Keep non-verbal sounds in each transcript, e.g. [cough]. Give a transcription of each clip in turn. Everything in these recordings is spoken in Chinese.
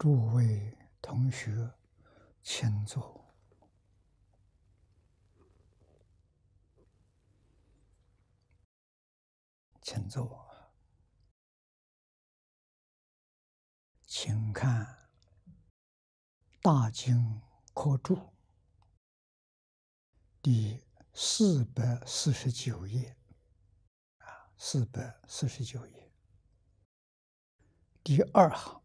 诸位同学，请坐，请坐，请看《大经科注》第四百四十九页啊，四百四十九页，第二行。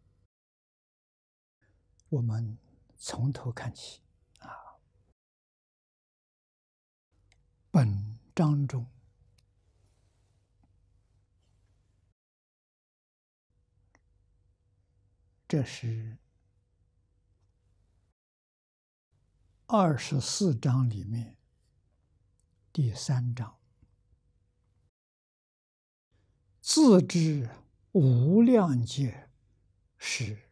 我们从头看起啊。本章中，这是二十四章里面第三章，自知无量界是。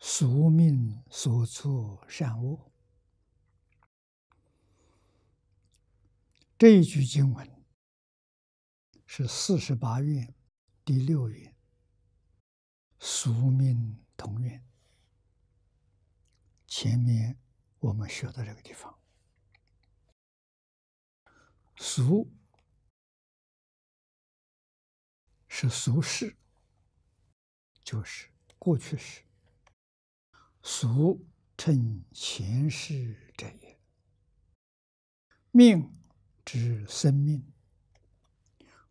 俗命所处善恶，这一句经文是四十八愿第六愿“俗命同愿”，前面我们学到这个地方，“俗是俗世，就是过去时。俗称前世者也，命之生命，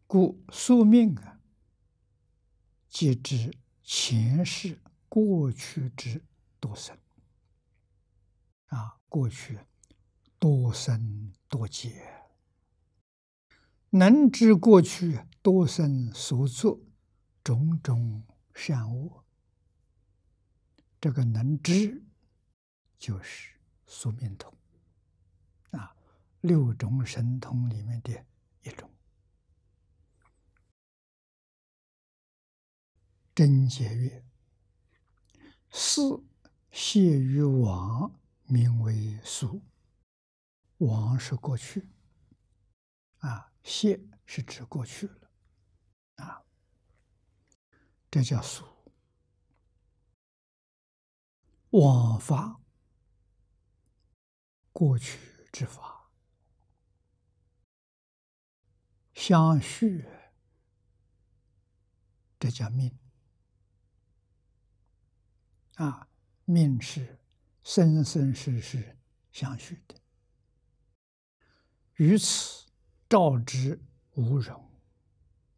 故宿命啊，即知前世过去之多生啊，过去多生多劫，能知过去多生所作种种善恶。这个能知就是宿命通啊，六种神通里面的一种。真解曰：四谢于王，名为宿，王是过去啊，谢是指过去了啊，这叫宿。往法过去之法相续，这叫命啊！命是生生世世相续的，于此照之无容。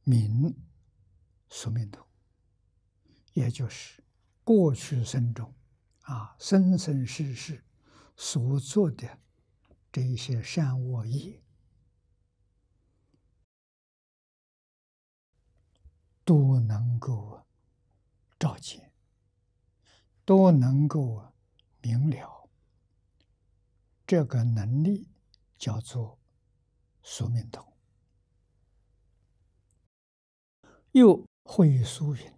命，俗命图，也就是过去生中。啊，生生世世所做的这一些善恶业，都能够照见，都能够明了。这个能力叫做宿命通，又会宿命，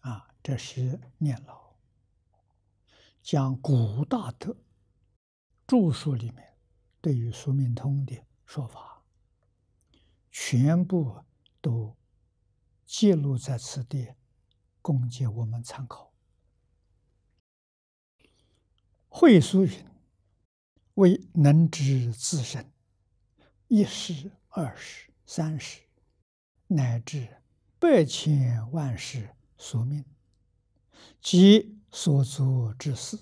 啊，这是念老。将古大德著述里面对于宿命通的说法，全部都记录在此地，供给我们参考。慧疏云：“为能知自身一识、二识、三识，乃至百千万世宿命，即。”所作之事，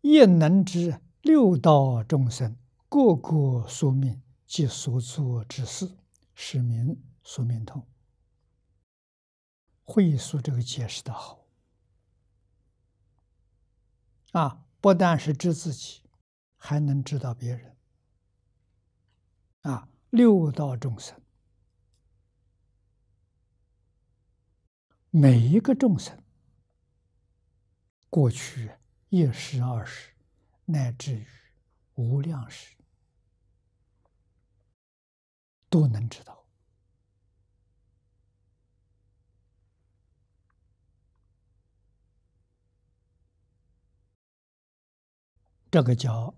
亦能知六道众生个个宿命及所作之事，使民所命通。慧说这个解释的好啊，不但是指自己，还能知道别人啊。六道众生，每一个众生。过去一时、二时，乃至于无量时，都能知道。这个叫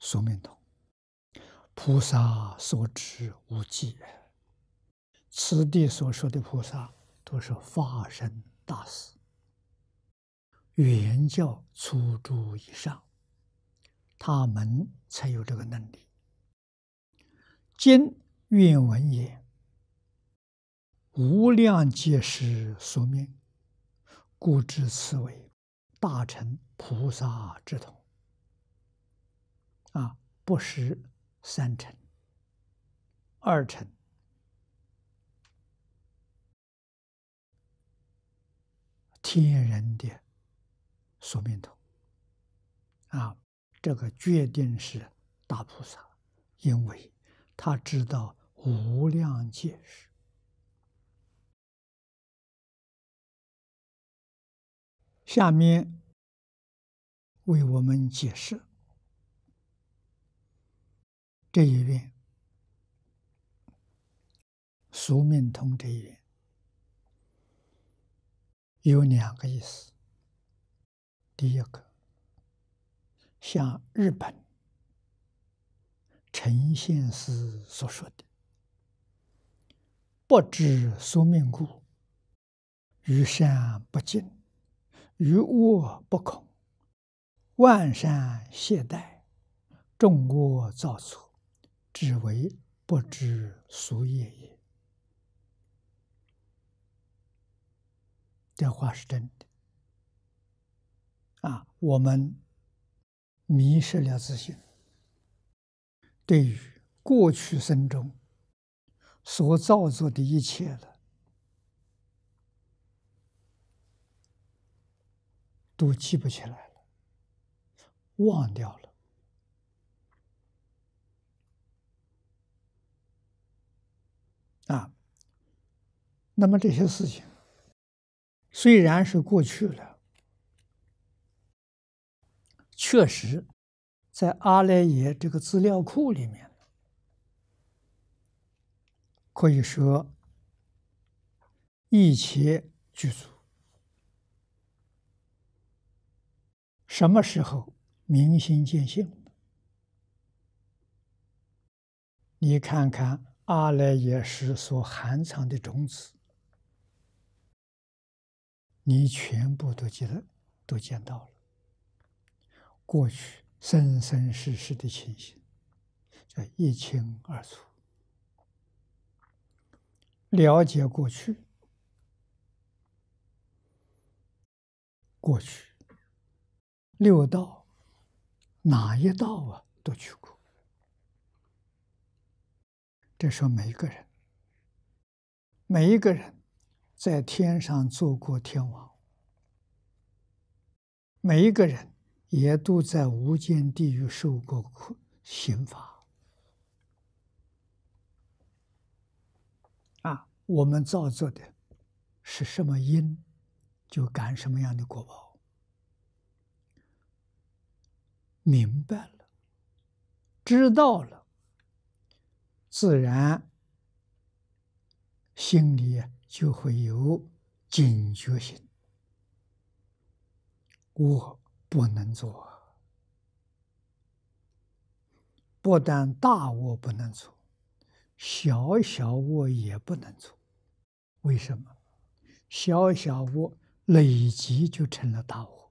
宿命通。菩萨所知无极。此地所说的菩萨，都是化身大师。原教初祖以上，他们才有这个能力。今愿闻也，无量劫是所命，故知此为大乘菩萨之同。啊，不识三乘、二乘、天人的。索命通啊，这个决定是大菩萨，因为他知道无量界是下面为我们解释这一遍“说命通”这一点有两个意思。第一个，像日本陈献思所说的：“不知宿命故，于善不敬，于恶不恐，万善懈怠，众恶造作，只为不知俗业也。”这话是真的。啊，我们迷失了自信，对于过去生中所造作的一切了，都记不起来了，忘掉了。啊，那么这些事情虽然是过去了。确实，在阿赖耶这个资料库里面，可以说一切具足。什么时候明心见性？你看看阿赖耶识所含藏的种子，你全部都记得，都见到了。过去生生世世的情形，这一清二楚。了解过去，过去六道哪一道啊，都去过。这说每一个人，每一个人在天上做过天王，每一个人。也都在无间地狱受过苦刑罚啊！我们造作的是什么因，就感什么样的果报。明白了，知道了，自然心里就会有警觉性。我。不能做，不但大恶不能做，小小恶也不能做。为什么？小小恶累积就成了大恶。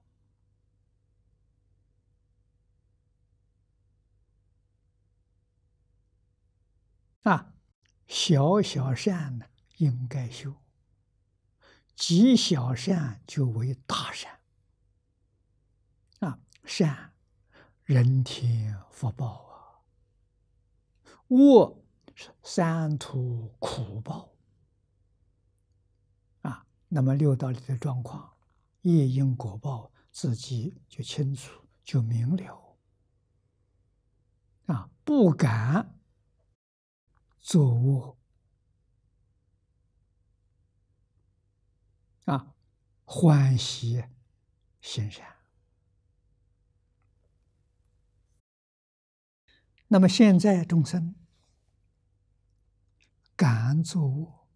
啊，小小善呢，应该修。积小善就为大善。善人天福报啊，恶是三途苦报啊。那么六道里的状况，业因果报自己就清楚，就明了啊，不敢作恶啊，欢喜心善。那么现在众生，敢作恶，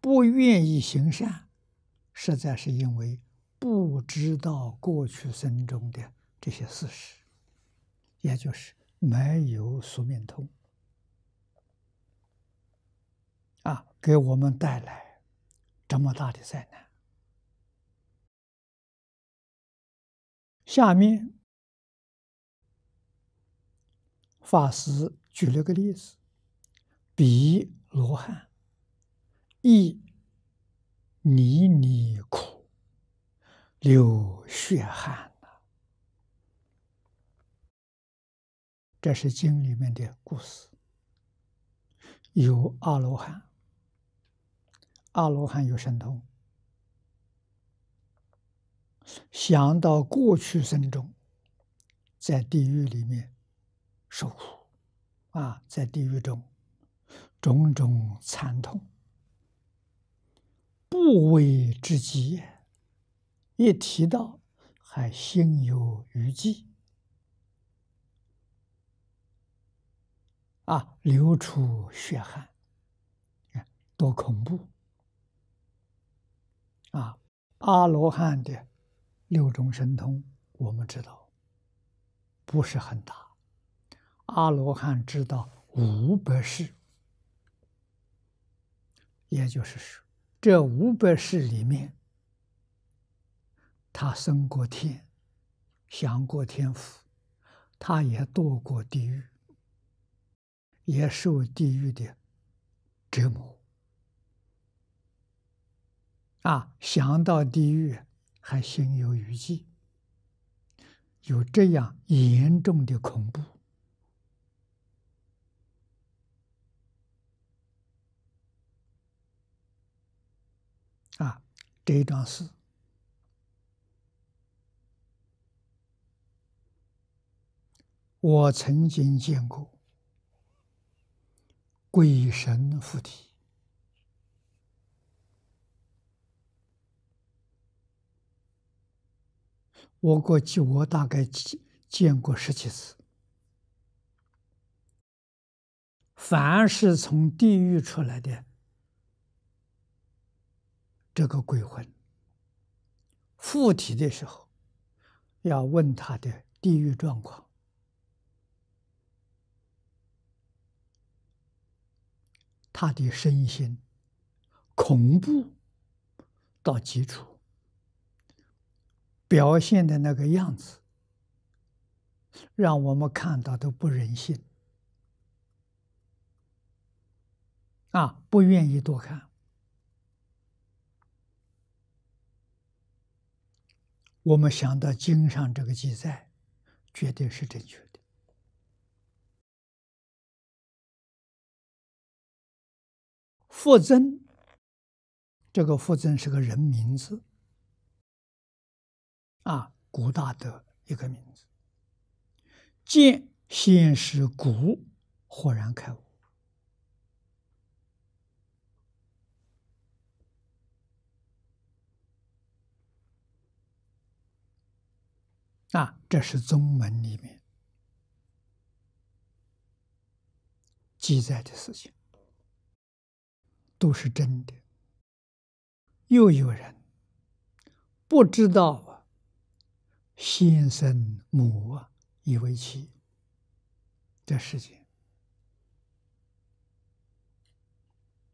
不愿意行善，实在是因为不知道过去生中的这些事实，也就是没有宿命通，啊，给我们带来这么大的灾难。下面。法师举了个例子：比罗汉，一尼尼苦流血汗呐。这是经里面的故事。有阿罗汉，阿罗汉有神通，想到过去生中，在地狱里面。受苦啊，在地狱中种种惨痛，不为之极，一提到还心有余悸啊，流出血汗，多恐怖啊！阿罗汉的六种神通，我们知道不是很大。阿罗汉知道五百世，也就是说，这五百世里面，他升过天，享过天福，他也堕过地狱，也受地狱的折磨。啊，想到地狱还心有余悸，有这样严重的恐怖。啊，这一桩事，我曾经见过鬼神附体。我估计我大概见过十几次。凡是从地狱出来的。这个鬼魂附体的时候，要问他的地狱状况，他的身心恐怖到极处，表现的那个样子，让我们看到都不忍心，啊，不愿意多看。我们想到经上这个记载，绝对是正确的。傅增，这个傅增是个人名字，啊，古大德一个名字。见现是古，豁然开悟。那这是宗门里面记载的事情，都是真的。又有人不知道啊，先生母啊以为妻的事情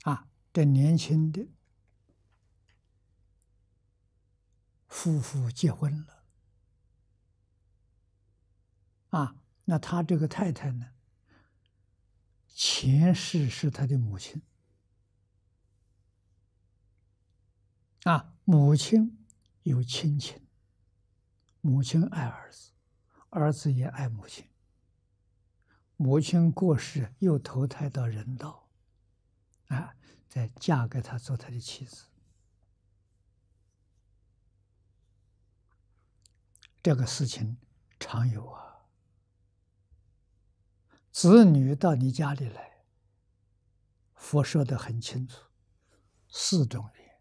啊，这年轻的夫妇结婚了。啊，那他这个太太呢？前世是他的母亲。啊，母亲有亲情，母亲爱儿子，儿子也爱母亲。母亲过世又投胎到人道，啊，再嫁给他做他的妻子。这个事情常有啊。子女到你家里来，佛说的很清楚，四种缘，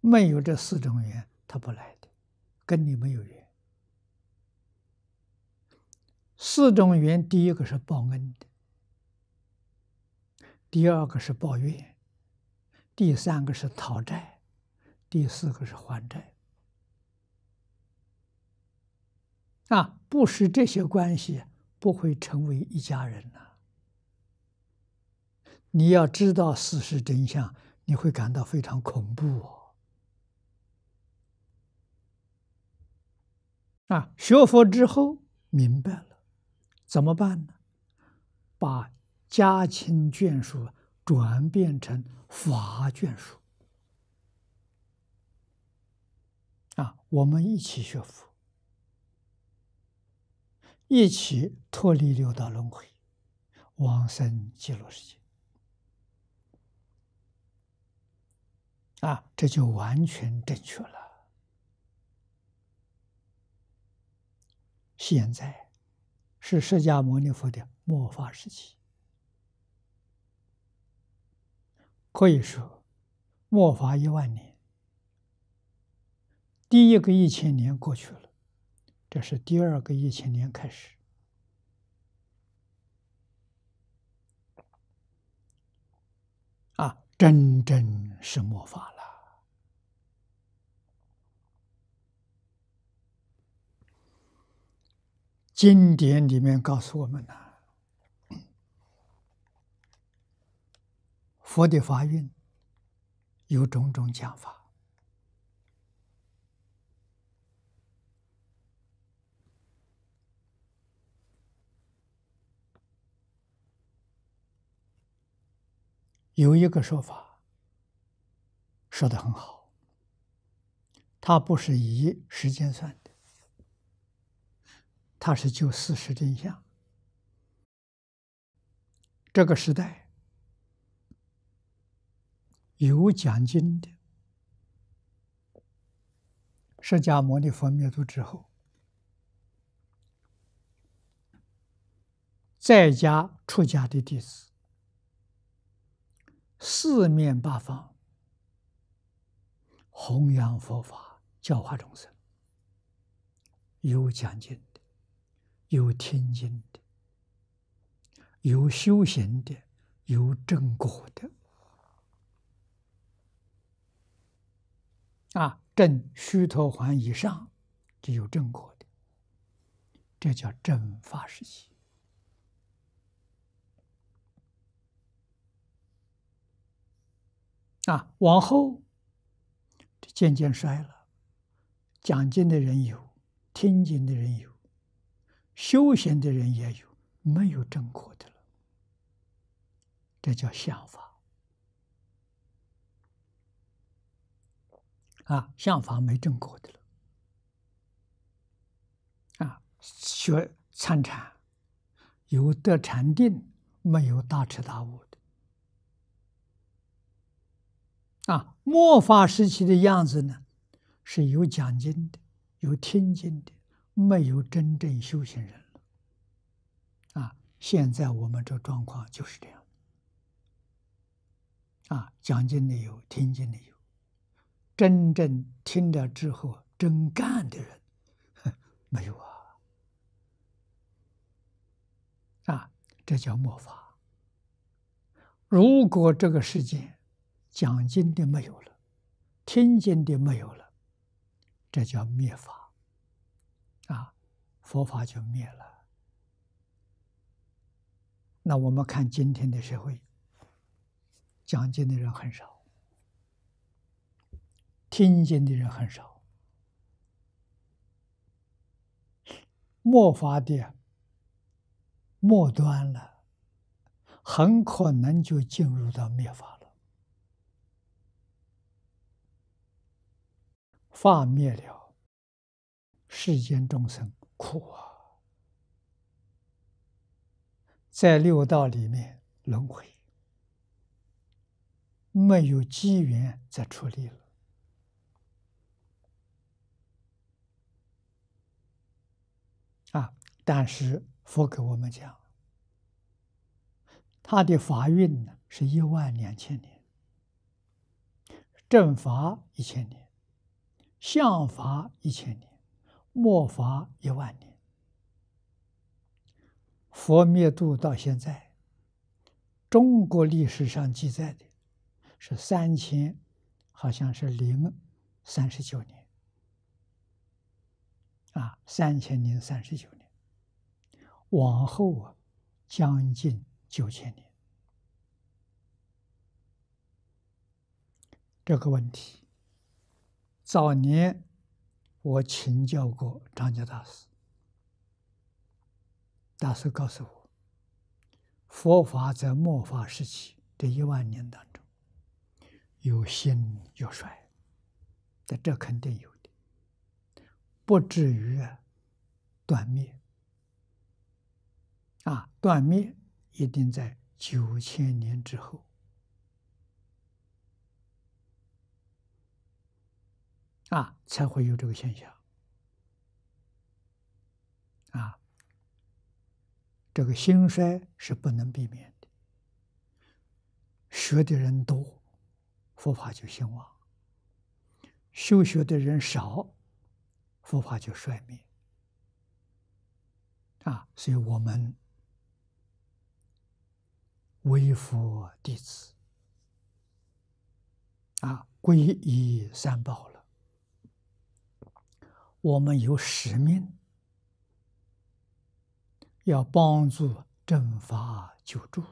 没有这四种缘，他不来的，跟你没有缘。四种缘，第一个是报恩的，第二个是报怨，第三个是讨债，第四个是还债。啊，不是这些关系。不会成为一家人了。你要知道事实真相，你会感到非常恐怖。哦。啊，学佛之后明白了，怎么办呢？把家亲眷属转变成法眷属。啊，我们一起学佛。一起脱离六道轮回，往生极乐世界。啊，这就完全正确了。现在是释迦牟尼佛的末法时期，可以说末法一万年，第一个一千年过去了。这是第二个一千年开始，啊，真正是魔法了！经典里面告诉我们呐，佛的法运有种种讲法。有一个说法，说的很好。他不是以时间算的，他是就事实真相。这个时代有讲经的，释迦牟尼佛灭度之后，在家出家的弟子。四面八方弘扬佛法，教化众生。有讲经的，有听经的，有修行的，有正果的。啊，正虚陀环以上就有正果的，这叫正法时期。啊，往后渐渐衰了，讲经的人有，听经的人有，修行的人也有，没有正果的了。这叫相法，啊，相法没正果的了，啊，学参禅有得禅定，没有大彻大悟。啊，末法时期的样子呢，是有讲经的，有听经的，没有真正修行人了。啊，现在我们这状况就是这样。啊，讲经的有，听经的有，真正听了之后真干的人，[laughs] 没有啊。啊，这叫末法。如果这个世界，讲经的没有了，听经的没有了，这叫灭法，啊，佛法就灭了。那我们看今天的社会，讲经的人很少，听经的人很少，末法的末端了，很可能就进入到灭法了。发灭了世间众生苦啊，在六道里面轮回，没有机缘再出力了啊！但是佛给我们讲，他的法运呢是一万两千年，正法一千年。相罚一千年，末罚一万年。佛灭度到现在，中国历史上记载的是三千，好像是零三十九年，啊，三千零三十九年。往后啊，将近九千年，这个问题。早年，我请教过张家大师，大师告诉我，佛法在末法时期这一万年当中，有兴有衰，但这肯定有的，不至于啊断灭。啊，断灭一定在九千年之后。啊，才会有这个现象。啊，这个兴衰是不能避免的。学的人多，佛法就兴旺；修学的人少，佛法就衰灭。啊，所以我们为佛弟子，啊，皈依三宝了。我们有使命，要帮助正法救助。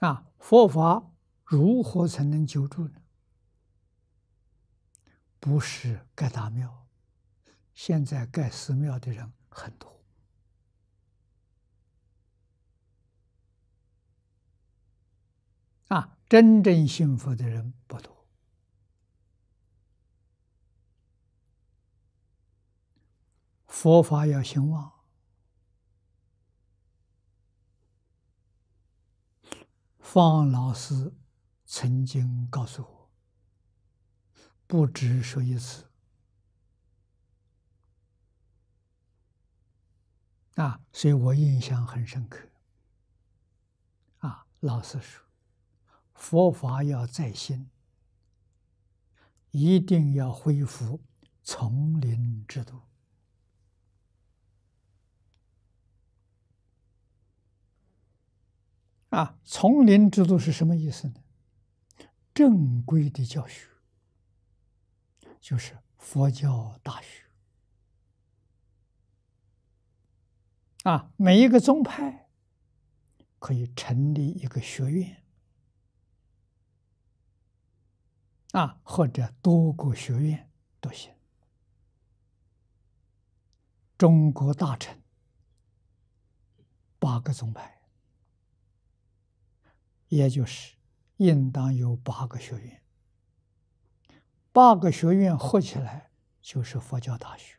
啊，佛法如何才能救助呢？不是盖大庙，现在盖寺庙的人很多。啊，真正幸福的人不多。佛法要兴旺，方老师曾经告诉我，不止说一次啊，所以我印象很深刻。啊，老师说，佛法要在心，一定要恢复丛林制度。啊，丛林制度是什么意思呢？正规的教学就是佛教大学。啊，每一个宗派可以成立一个学院，啊，或者多个学院都行。中国大臣八个宗派。也就是，应当有八个学院，八个学院合起来就是佛教大学，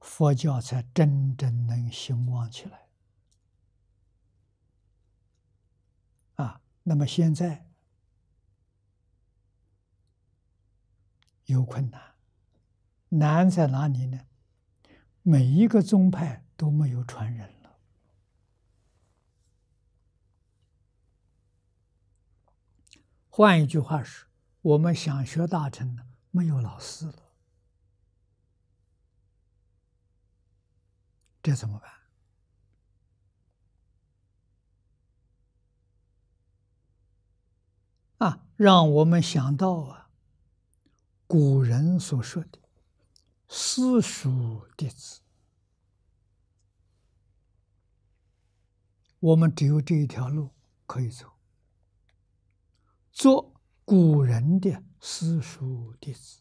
佛教才真正能兴旺起来。啊，那么现在有困难。难在哪里呢？每一个宗派都没有传人了。换一句话是，我们想学大成的，没有老师了，这怎么办？啊，让我们想到啊，古人所说的。私塾弟子，我们只有这一条路可以走，做古人的私塾弟子。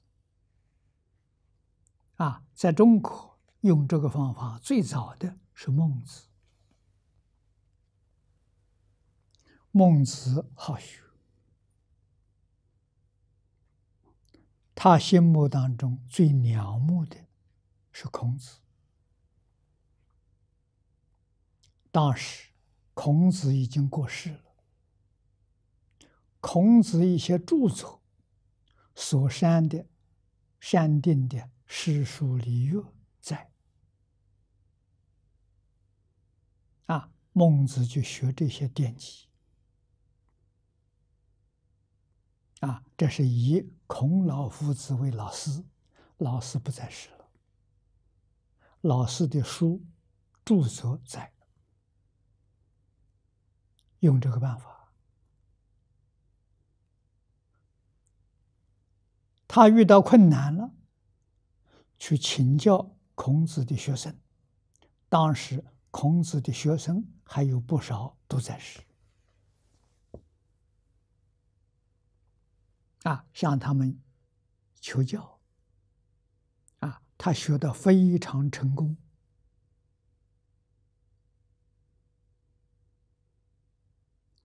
啊，在中国用这个方法最早的是孟子。孟子好学。他心目当中最仰慕的是孔子，当时，孔子已经过世了。孔子一些著作所删的、删定的诗书礼乐在，啊，孟子就学这些典籍，啊，这是一。孔老夫子为老师，老师不在世了，老师的书著作在。用这个办法，他遇到困难了，去请教孔子的学生。当时孔子的学生还有不少都在世。啊，向他们求教。啊，他学的非常成功。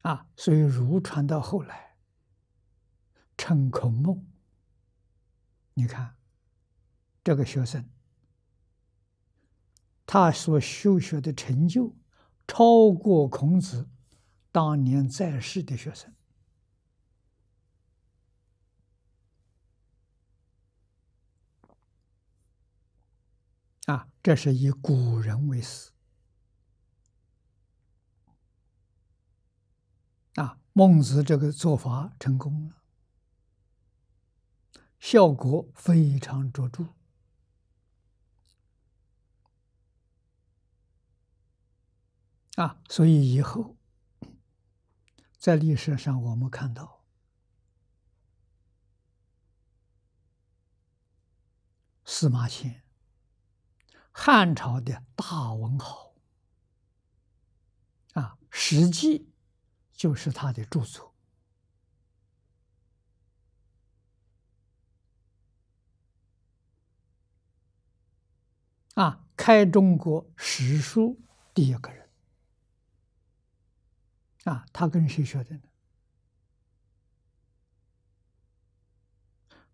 啊，所以儒传到后来，成孔孟。你看，这个学生，他所修学的成就，超过孔子当年在世的学生。这是以古人为师啊，孟子这个做法成功了，效果非常卓著啊，所以以后在历史上我们看到司马迁。汉朝的大文豪，啊，史记就是他的著作，啊，开中国史书第一个人，啊，他跟谁学的呢？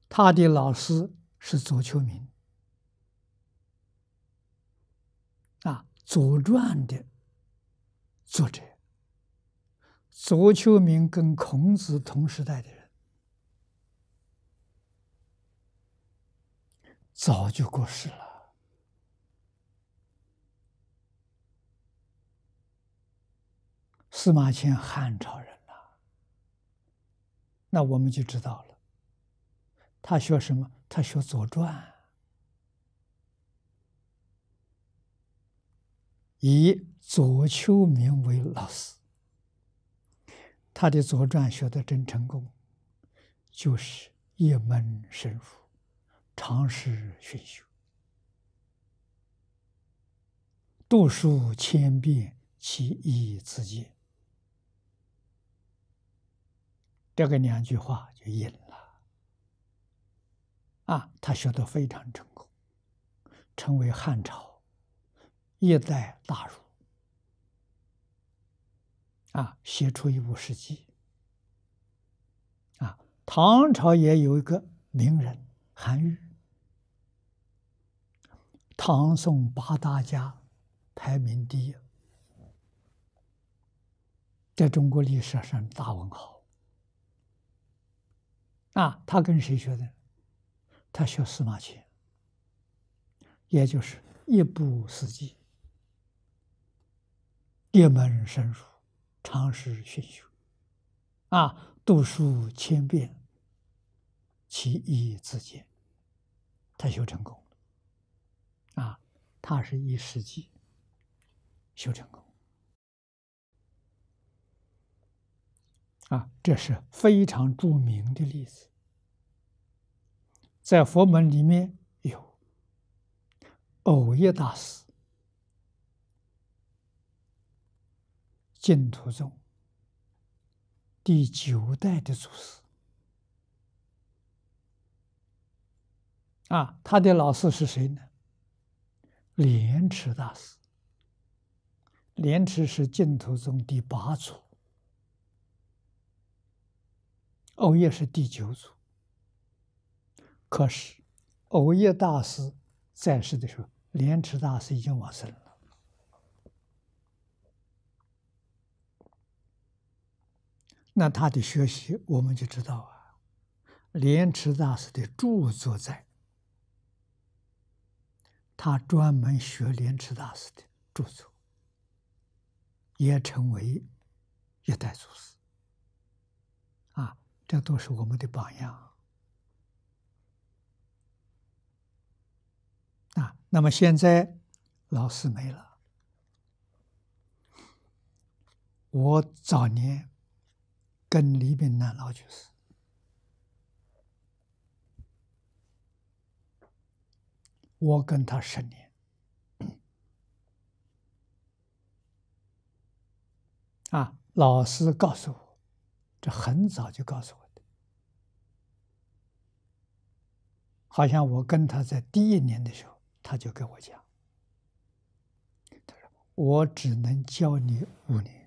他的老师是左丘明。《左传》的作者左丘明跟孔子同时代的人，早就过世了。司马迁，汉朝人呐，那我们就知道了，他学什么？他学《左传》。以左丘明为老师，他的《左传》学的真成功，就是一门深入，常识熏修，读书千遍，其义自见。这个两句话就应了，啊，他学的非常成功，成为汉朝。一代大儒，啊，写出一部史记。啊，唐朝也有一个名人韩愈，唐宋八大家，排名第一，在中国历史上大文豪。啊，他跟谁学的？他学司马迁，也就是一部史记。夜门深熟，常时寻修，啊，读书千遍，其义自见，他修成功了，啊，他是一世纪修成功，啊，这是非常著名的例子，在佛门里面有偶耶大师。净土宗第九代的祖师啊，他的老师是谁呢？莲池大师。莲池是净土宗第八祖，欧耶是第九祖。可是，欧耶大师在世的时候，莲池大师已经往生了。那他的学习，我们就知道啊，莲池大师的著作在。他专门学莲池大师的著作，也成为一代祖师。啊，这都是我们的榜样。啊，那么现在老师没了，我早年。跟李炳南老居士，我跟他十年 [coughs] 啊，老师告诉我，这很早就告诉我的，好像我跟他在第一年的时候，他就跟我讲，他说我只能教你五年。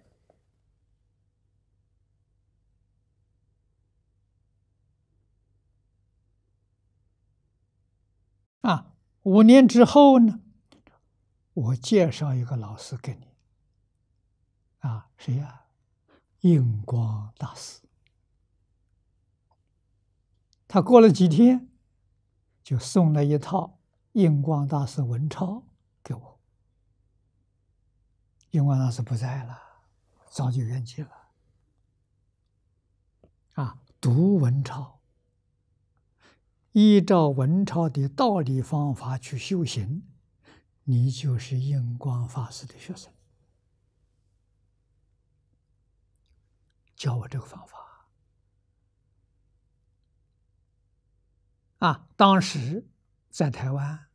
啊，五年之后呢，我介绍一个老师给你。啊，谁呀？印光大师。他过了几天，就送了一套印光大师文钞给我。印光大师不在了，早就圆寂了。啊，读文钞。依照文钞的道理方法去修行，你就是印光法师的学生。教我这个方法啊！当时在台湾，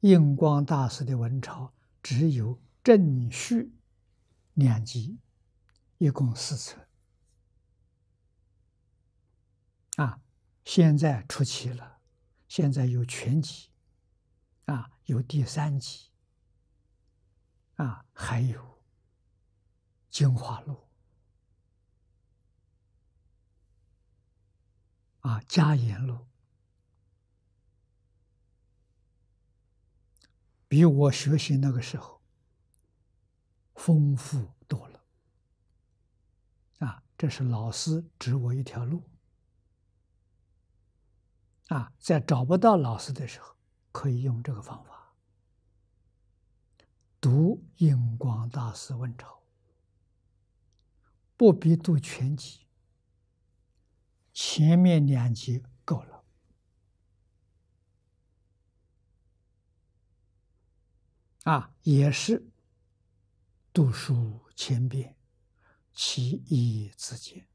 印光大师的文朝只有正序两集，一共四册啊。现在出奇了，现在有全集，啊，有第三集，啊，还有《精华录》，啊，《嘉言录》，比我学习那个时候丰富多了，啊，这是老师指我一条路。啊，在找不到老师的时候，可以用这个方法读《印光大师文钞》，不必读全集，前面两集够了。啊，也是读书千遍，其义自见。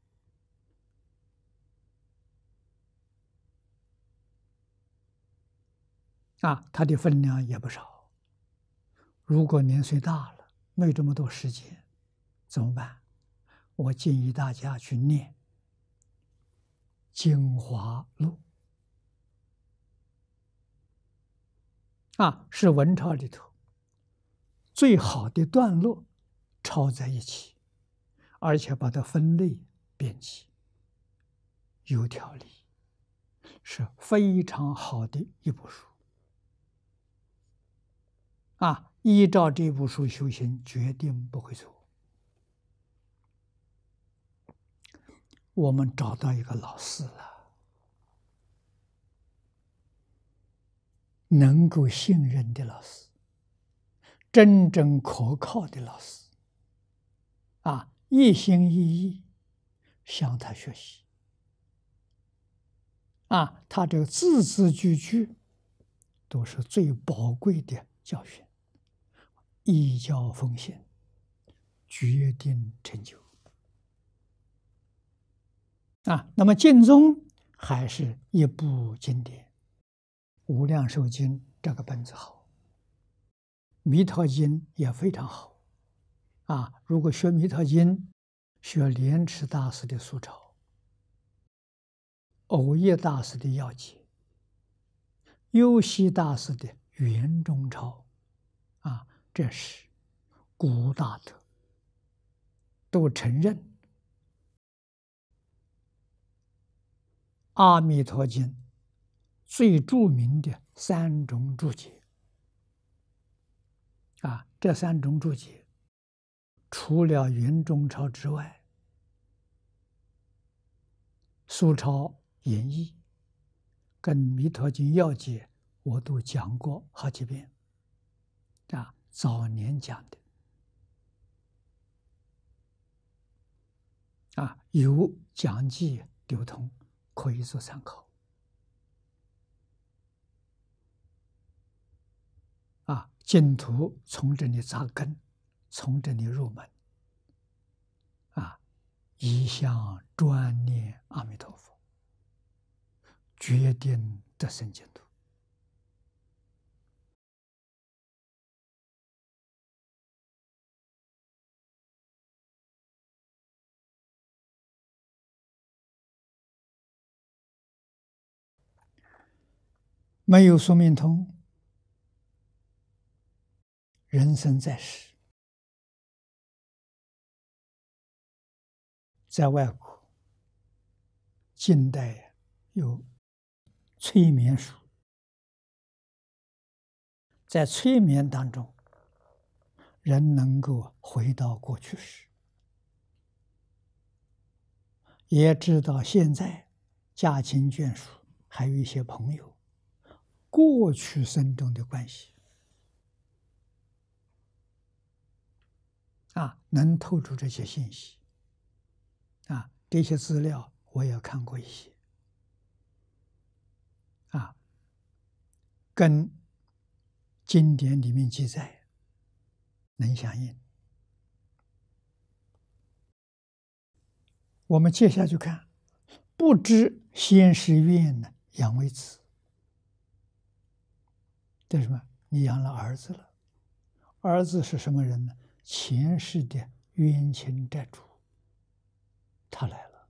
那它的分量也不少。如果年岁大了，没这么多时间，怎么办？我建议大家去念《精华录》啊，是文抄里头最好的段落，抄在一起，而且把它分类编辑，有条理，是非常好的一部书。啊，依照这部书修行，决定不会错。我们找到一个老师了，能够信任的老师，真正可靠的老师。啊，一心一意向他学习。啊，他这个字字句句都是最宝贵的教训。一教奉献决定成就啊！那么建宗还是一部经典，《无量寿经》这个本子好，《弥陀经》也非常好啊！如果学《弥陀经》，需要莲池大师的素钞、藕益大师的要解、优西大师的圆中钞。这是古大德都承认，《阿弥陀经》最著名的三种注解。啊，这三种注解，除了云中朝之外，苏超严义跟《弥陀经要解》，我都讲过好几遍。早年讲的，啊，有《讲记》流通，可以做参考。啊，净土从这里扎根，从这里入门。啊，一向专念阿弥陀佛，决定得生净土。没有宿命通，人生在世，在外国，近代有催眠术，在催眠当中，人能够回到过去时，也知道现在，家庭眷属，还有一些朋友。过去生中的关系啊，能透出这些信息啊，这些资料我也看过一些啊，跟经典里面记载能相应。我们接下去看，不知先师愿呢，养为子。为什么？你养了儿子了，儿子是什么人呢？前世的冤亲债主。他来了，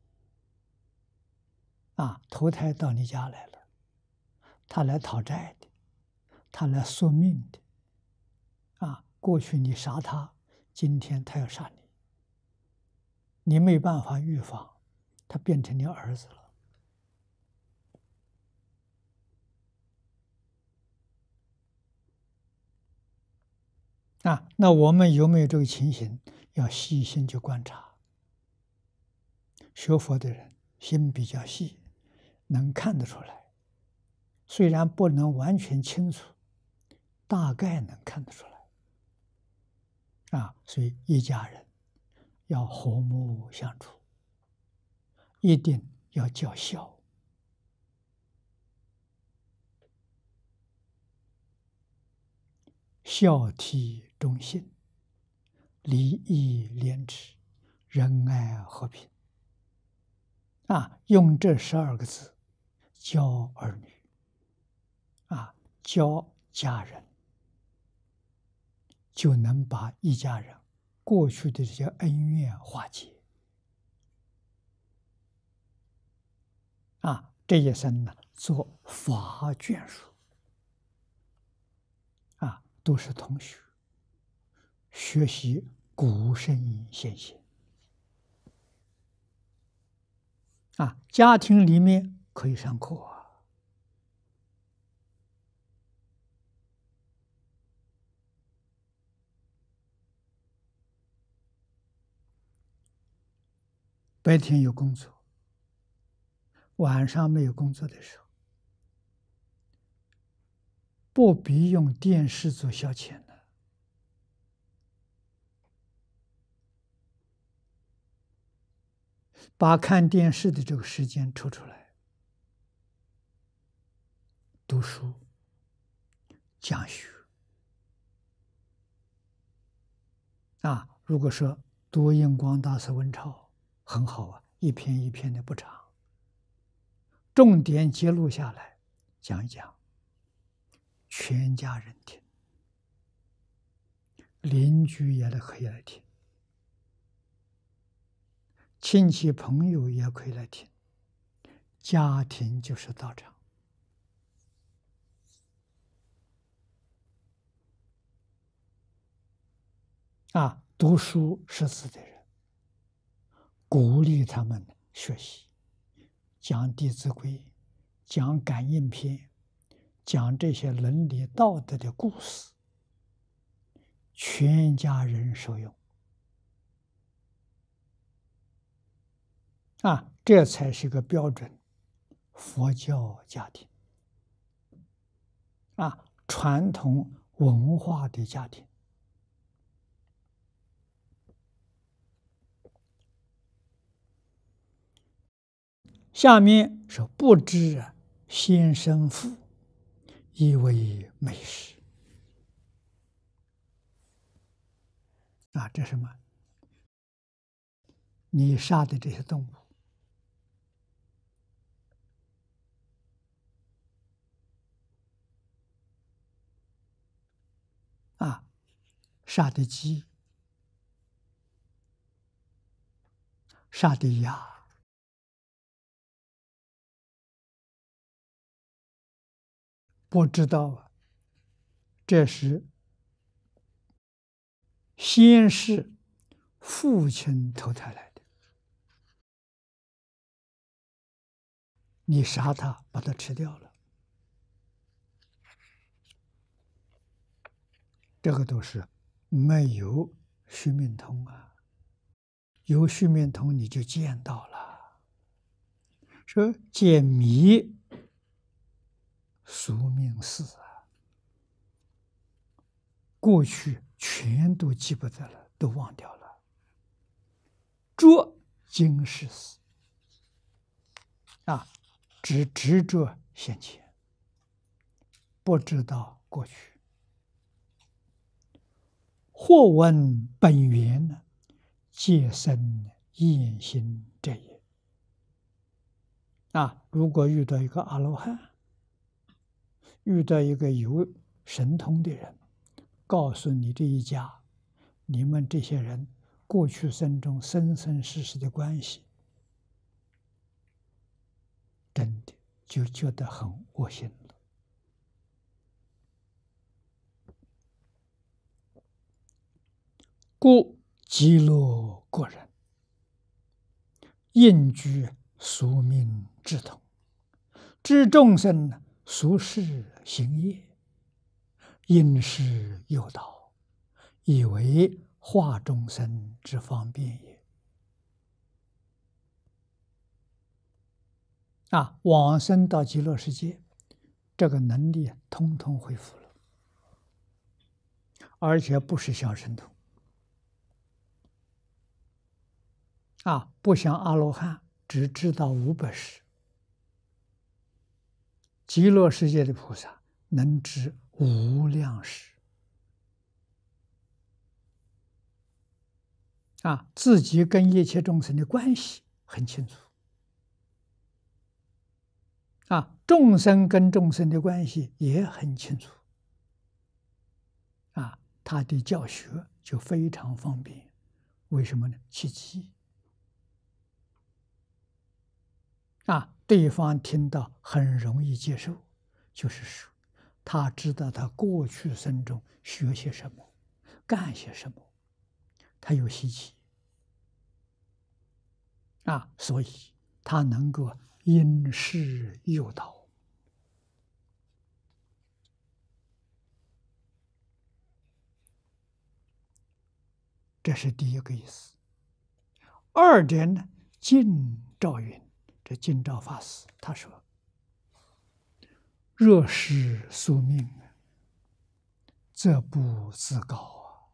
啊，投胎到你家来了，他来讨债的，他来索命的，啊，过去你杀他，今天他要杀你，你没办法预防，他变成你儿子了。啊，那我们有没有这个情形？要细心去观察。学佛的人心比较细，能看得出来，虽然不能完全清楚，大概能看得出来。啊，所以一家人要和睦相处，一定要叫孝，孝悌。忠信、礼义廉耻、仁爱和平，啊，用这十二个字教儿女，啊，教家人，就能把一家人过去的这些恩怨化解。啊，这一生呢，做法眷属，啊，都是同学。学习古圣先贤啊，家庭里面可以上课。白天有工作，晚上没有工作的时候，不必用电视做消遣。把看电视的这个时间抽出来，读书、讲学啊。如果说多用光大师文潮很好啊，一篇一篇的不长，重点揭露下来，讲一讲，全家人听，邻居也来可以来听。亲戚朋友也可以来听，家庭就是道场。啊，读书识字的人，鼓励他们学习，讲《弟子规》，讲《感应篇》，讲这些伦理道德的故事，全家人受用。啊，这才是个标准佛教家庭，啊，传统文化的家庭。下面说不知先生父，以为美食。啊，这什么？你杀的这些动物？啊，杀的鸡，杀的鸭，不知道啊。这是先是父亲投胎来的，你杀他，把他吃掉了。这个都是没有虚命通啊，有虚命通你就见到了。说解迷，俗命死啊，过去全都记不得了，都忘掉了。着今世死啊，只执着现前，不知道过去。或问本源呢？皆生业心者也。啊，如果遇到一个阿罗汉，遇到一个有神通的人，告诉你这一家，你们这些人过去生中生生世世的关系，真的就觉得很恶心。故极乐国人，应居俗命之痛，知众生俗世行业，因是诱导，以为化众生之方便也。啊，往生到极乐世界，这个能力通通恢复了，而且不是小神通。啊，不像阿罗汉只知道五百世，极乐世界的菩萨能知无量世。啊，自己跟一切众生的关系很清楚，啊，众生跟众生的关系也很清楚，啊，他的教学就非常方便。为什么呢？契机。啊，对方听到很容易接受，就是说，他知道他过去生中学些什么，干些什么，他有稀奇，啊，所以他能够因势诱导，这是第一个意思。二点呢，晋赵云。今朝法师他说：“若是宿命，则不自高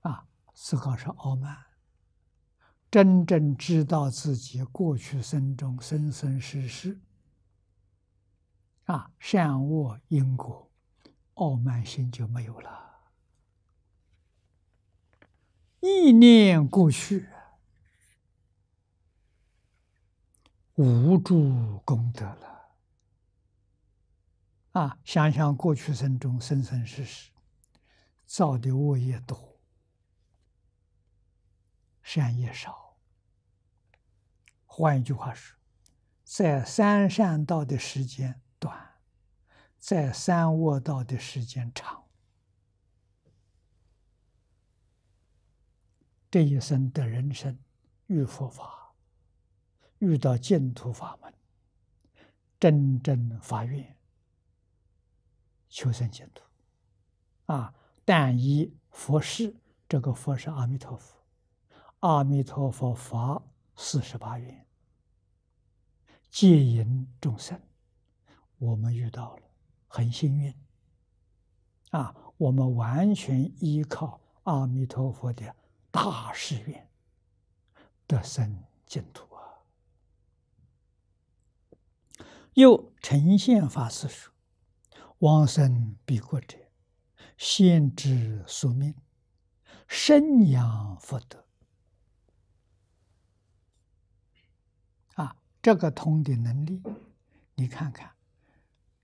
啊，自高是傲慢。真正知道自己过去生中生生世世啊，善恶因果，傲慢心就没有了。意念过去。”无助功德了，啊！想想过去生中生生世世造的恶业多，善业少。换一句话说，在三善道的时间短，在三恶道的时间长。这一生的人生遇佛法。遇到净土法门，真正发愿求生净土啊！但以佛是，这个佛是阿弥陀佛，阿弥陀佛法四十八愿，戒引众生。我们遇到了，很幸运啊！我们完全依靠阿弥陀佛的大誓愿，得生净土。又呈现法师说：“往生必国者，先知宿命，生养福德。”啊，这个通的能力，你看看，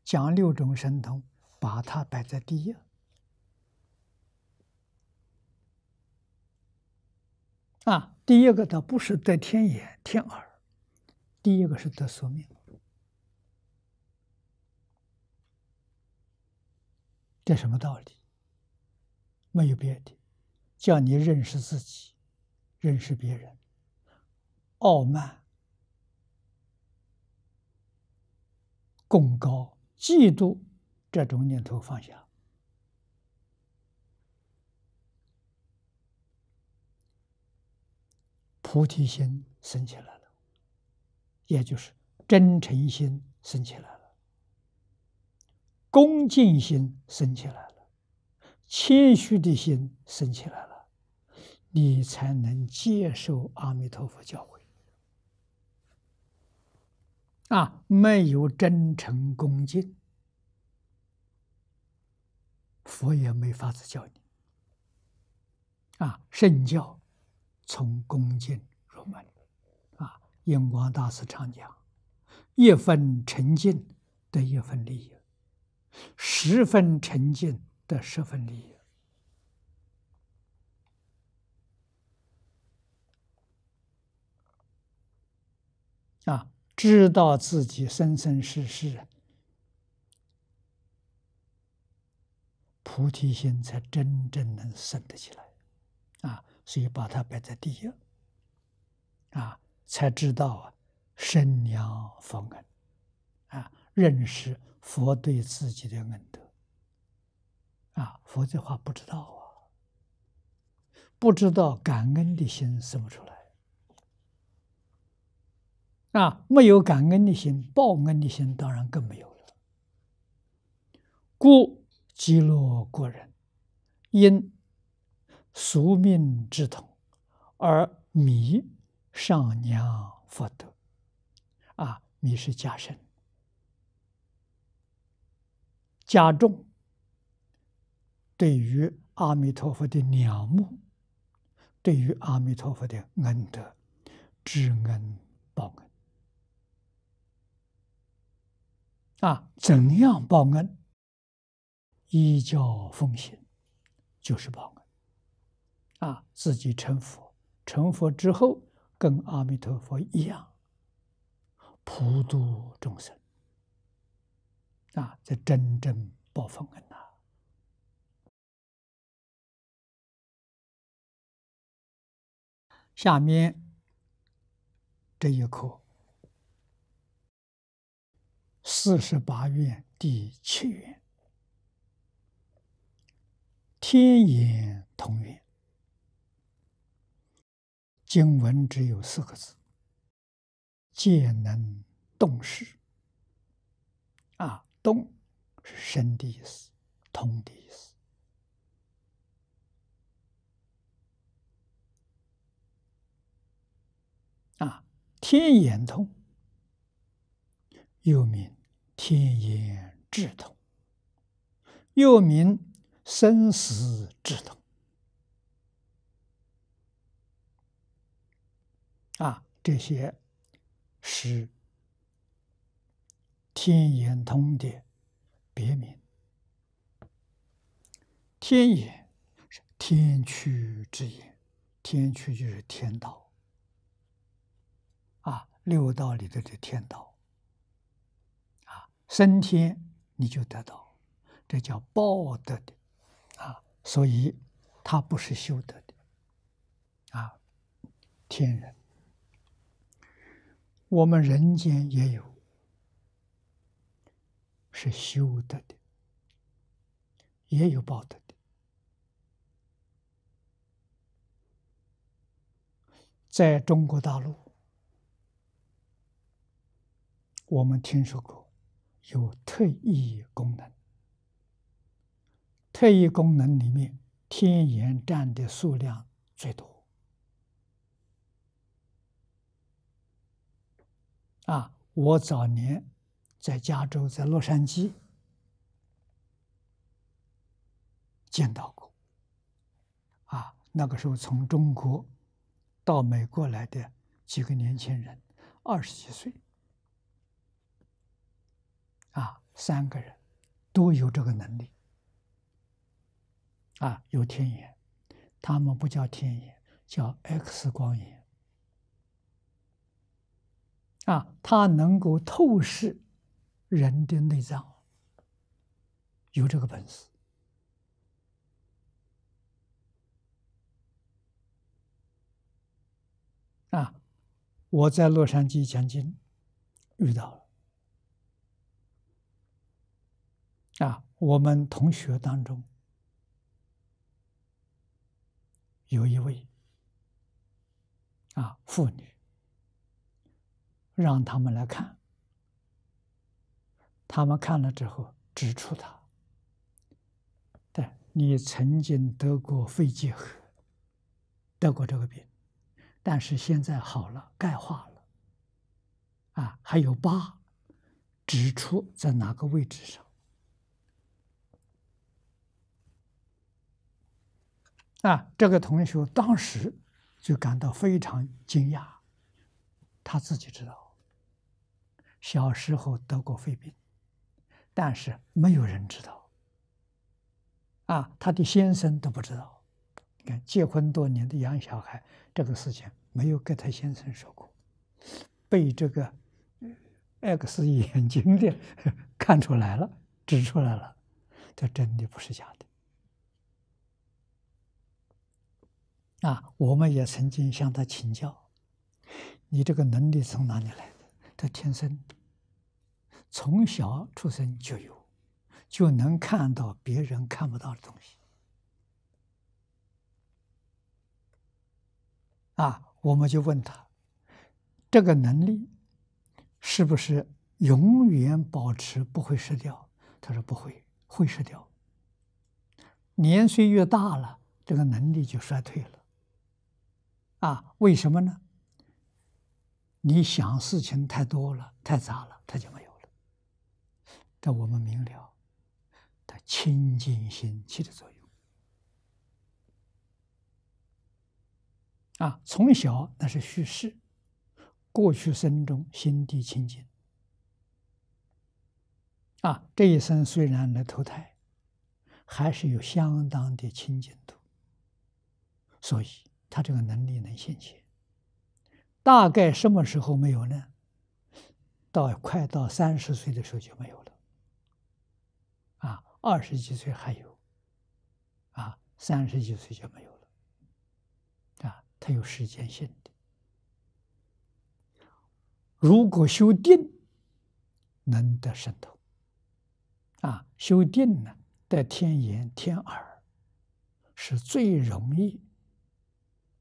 讲六种神通，把它摆在第一。啊，第一个它不是得天眼、天耳，第一个是得宿命。这什么道理？没有别的，叫你认识自己，认识别人。傲慢、贡高、嫉妒这种念头放下，菩提心升起来了，也就是真诚心升起来了。恭敬心升起来了，谦虚的心升起来了，你才能接受阿弥陀佛教诲。啊，没有真诚恭敬，佛也没法子教你。啊，圣教从恭敬入门。啊，印光大师常讲：“一份诚敬得一份利益。”十分沉静的十分利益啊，知道自己生生世世菩提心才真正能生得起来啊，所以把它摆在第一啊，才知道啊，生养方恩啊。认识佛对自己的恩德啊，佛这话不知道啊，不知道感恩的心生不出来啊，没有感恩的心，报恩的心当然更没有了。故极乐国人因宿命之痛而迷上扬佛德啊，迷是加深。加重对于阿弥陀佛的仰慕，对于阿弥陀佛的恩德，知恩报恩。啊，怎样报恩？依教奉行，就是报恩。啊，自己成佛，成佛之后，跟阿弥陀佛一样，普度众生。啊，这真正报丰恩呐！下面这一课，四十八愿第七愿，天眼同愿。经文只有四个字：“见能动事”，啊。动是“深”的意思，“通”的意思。啊，天眼通，又名天眼智通，又名生死智通。啊，这些是。天眼通的别名，天眼是天区之眼，天区就是天道，啊，六道里头的天道，啊，升天你就得到，这叫报德的，啊，所以它不是修德的，啊，天人，我们人间也有。是修得的，也有报得的。在中国大陆，我们听说过有特异功能，特异功能里面天眼占的数量最多。啊，我早年。在加州，在洛杉矶见到过。啊，那个时候从中国到美国来的几个年轻人，二十几岁，啊，三个人都有这个能力，啊，有天眼，他们不叫天眼，叫 X 光眼，啊，他能够透视。人的内脏有这个本事啊！我在洛杉矶将经遇到了啊，我们同学当中有一位啊妇女，让他们来看。他们看了之后，指出他：，对，你曾经得过肺结核，得过这个病，但是现在好了，钙化了，啊，还有疤，指出在哪个位置上？啊，这个同学当时就感到非常惊讶，他自己知道，小时候得过肺病。但是没有人知道，啊，他的先生都不知道。你看，结婚多年的养小孩这个事情，没有跟他先生说过，被这个 X 眼睛的 [laughs] 看出来了，指出来了，这真的不是假的。啊，我们也曾经向他请教，你这个能力从哪里来的？他天生。从小出生就有，就能看到别人看不到的东西。啊，我们就问他，这个能力是不是永远保持不会失掉？他说不会，会失掉。年岁越大了，这个能力就衰退了。啊，为什么呢？你想事情太多了，太杂了，他就没有。在我们明了，它清净心起的作用啊。从小那是叙事，过去生中心地清净啊。这一生虽然来投胎，还是有相当的清净度，所以他这个能力能显现。大概什么时候没有呢？到快到三十岁的时候就没有。二十几岁还有，啊，三十几岁就没有了，啊，它有时间性的。如果修定能得神通，啊，修定呢，得天眼天耳是最容易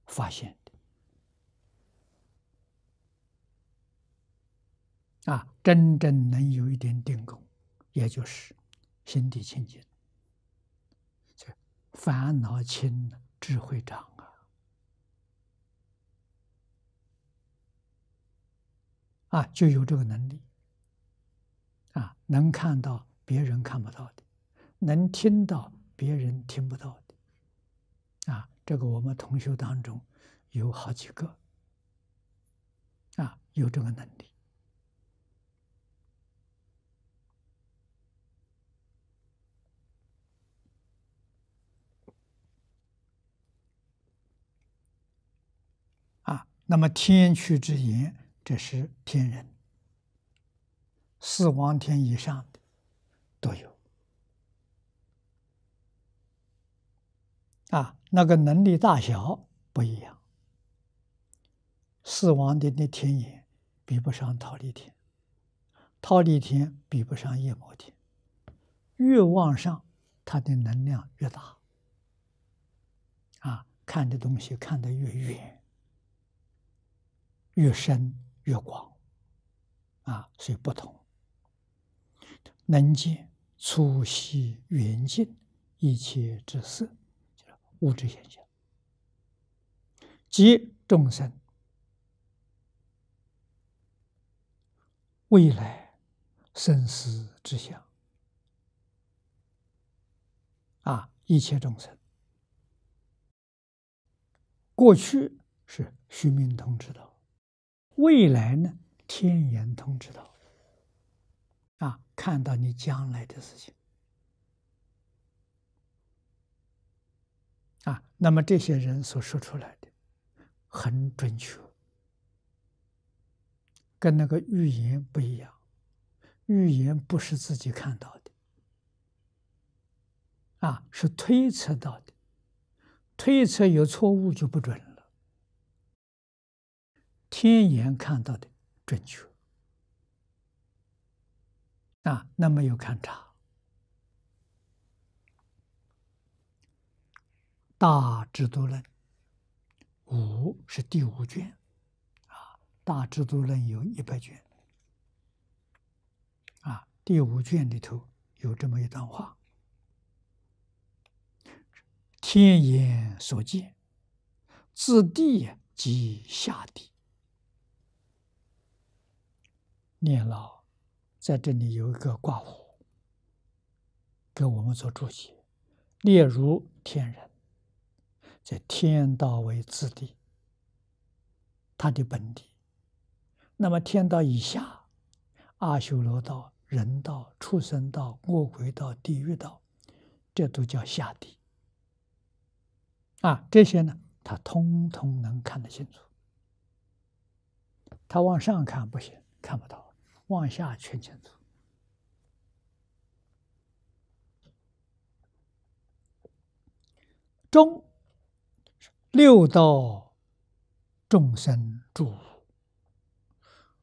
发现的，啊，真正能有一点定功，也就是。心地清净，就烦恼轻，智慧长啊！啊，就有这个能力啊，能看到别人看不到的，能听到别人听不到的啊！这个我们同学当中有好几个啊，有这个能力。那么天区之眼，这是天人四王天以上的都有啊。那个能力大小不一样，四王天的天眼比不上桃李天，桃李天比不上夜摩天。越往上，它的能量越大啊，看的东西看得越远。越深越广，啊，所以不同。能见粗细远近一切之色，就是物质现象，即众生未来生死之相，啊，一切众生，过去是虚名通知道。未来呢？天眼通知道啊，看到你将来的事情啊。那么这些人所说出来的很准确，跟那个预言不一样。预言不是自己看到的啊，是推测到的，推测有错误就不准了。天眼看到的准确啊，那没有看察。大智度论五是第五卷啊，大智度论有一百卷啊，第五卷里头有这么一段话：天眼所见，自地即下地。念老在这里有一个挂符。给我们做注解。列如天人，在天道为之地，他的本体。那么天道以下，阿修罗道、人道、畜生道、饿鬼道、地狱道，这都叫下地。啊，这些呢，他通通能看得清楚。他往上看不行，看不到。往下圈清楚，中六道众生住，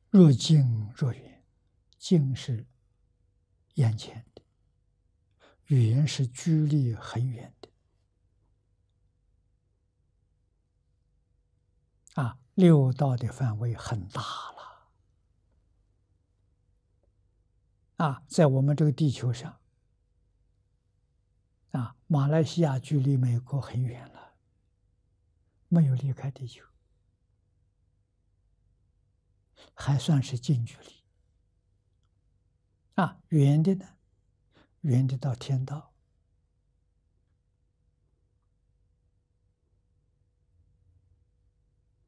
若近若远，近是眼前的语言，是距离很远的。啊，六道的范围很大了。啊，在我们这个地球上，啊，马来西亚距离美国很远了，没有离开地球，还算是近距离。啊，远的呢，远的到天道。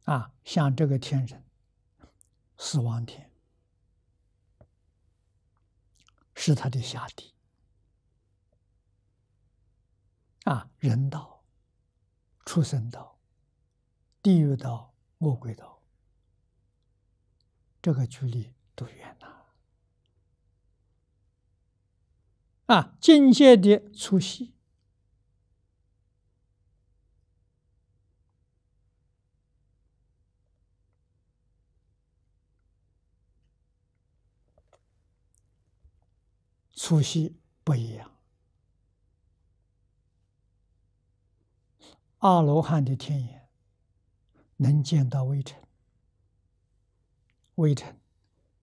啊，像这个天神，死亡天。是他的下地，啊，人道、畜生道、地狱道、魔鬼道，这个距离多远呐？啊，境界的粗细。粗细不一样。阿罗汉的天眼能见到微尘，微尘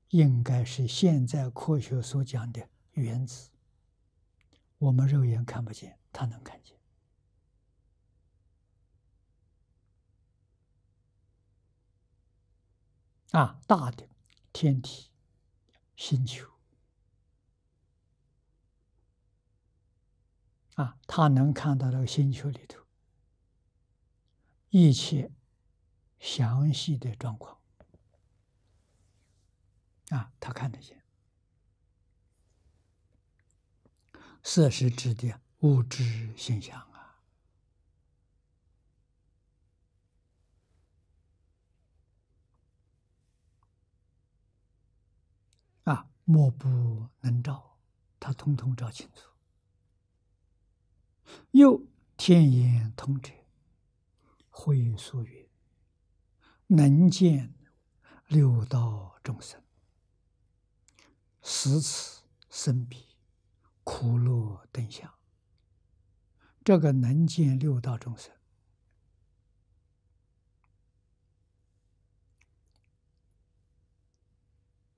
应该是现在科学所讲的原子。我们肉眼看不见，他能看见。啊，大的天体、星球。啊，他能看到那个星球里头一切详细的状况。啊，他看得见。色、时、之地、物质现象啊，啊，莫不能照，他通通照清楚。又天眼通者，回所曰：“能见六道众生，十此生彼，苦乐等相。这个能见六道众生，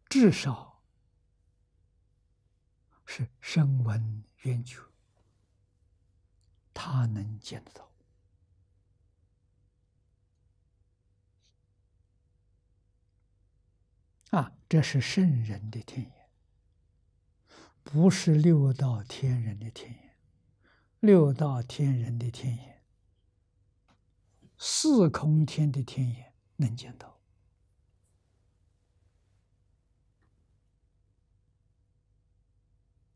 至少是声闻缘觉。”他能见得到啊！这是圣人的天眼，不是六道天人的天眼，六道天人的天眼，四空天的天眼能见到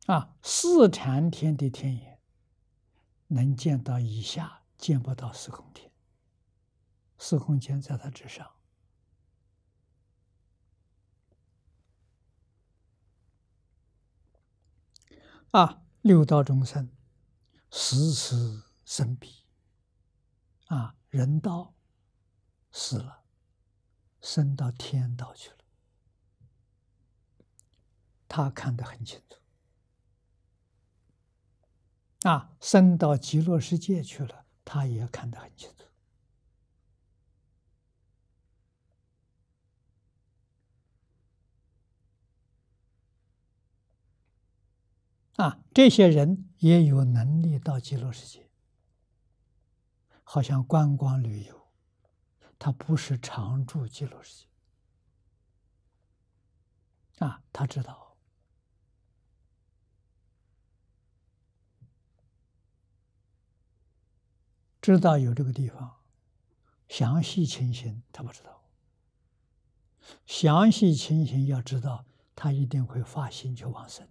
啊，四禅天的天眼。能见到以下，见不到四空天。四空间在他之上。啊，六道众生，时死生彼。啊，人道死了，升到天道去了。他看得很清楚。啊，升到极乐世界去了，他也看得很清楚。啊，这些人也有能力到极乐世界，好像观光旅游，他不是常住极乐世界。啊，他知道。知道有这个地方，详细情形他不知道。详细情形要知道，他一定会发心去往生。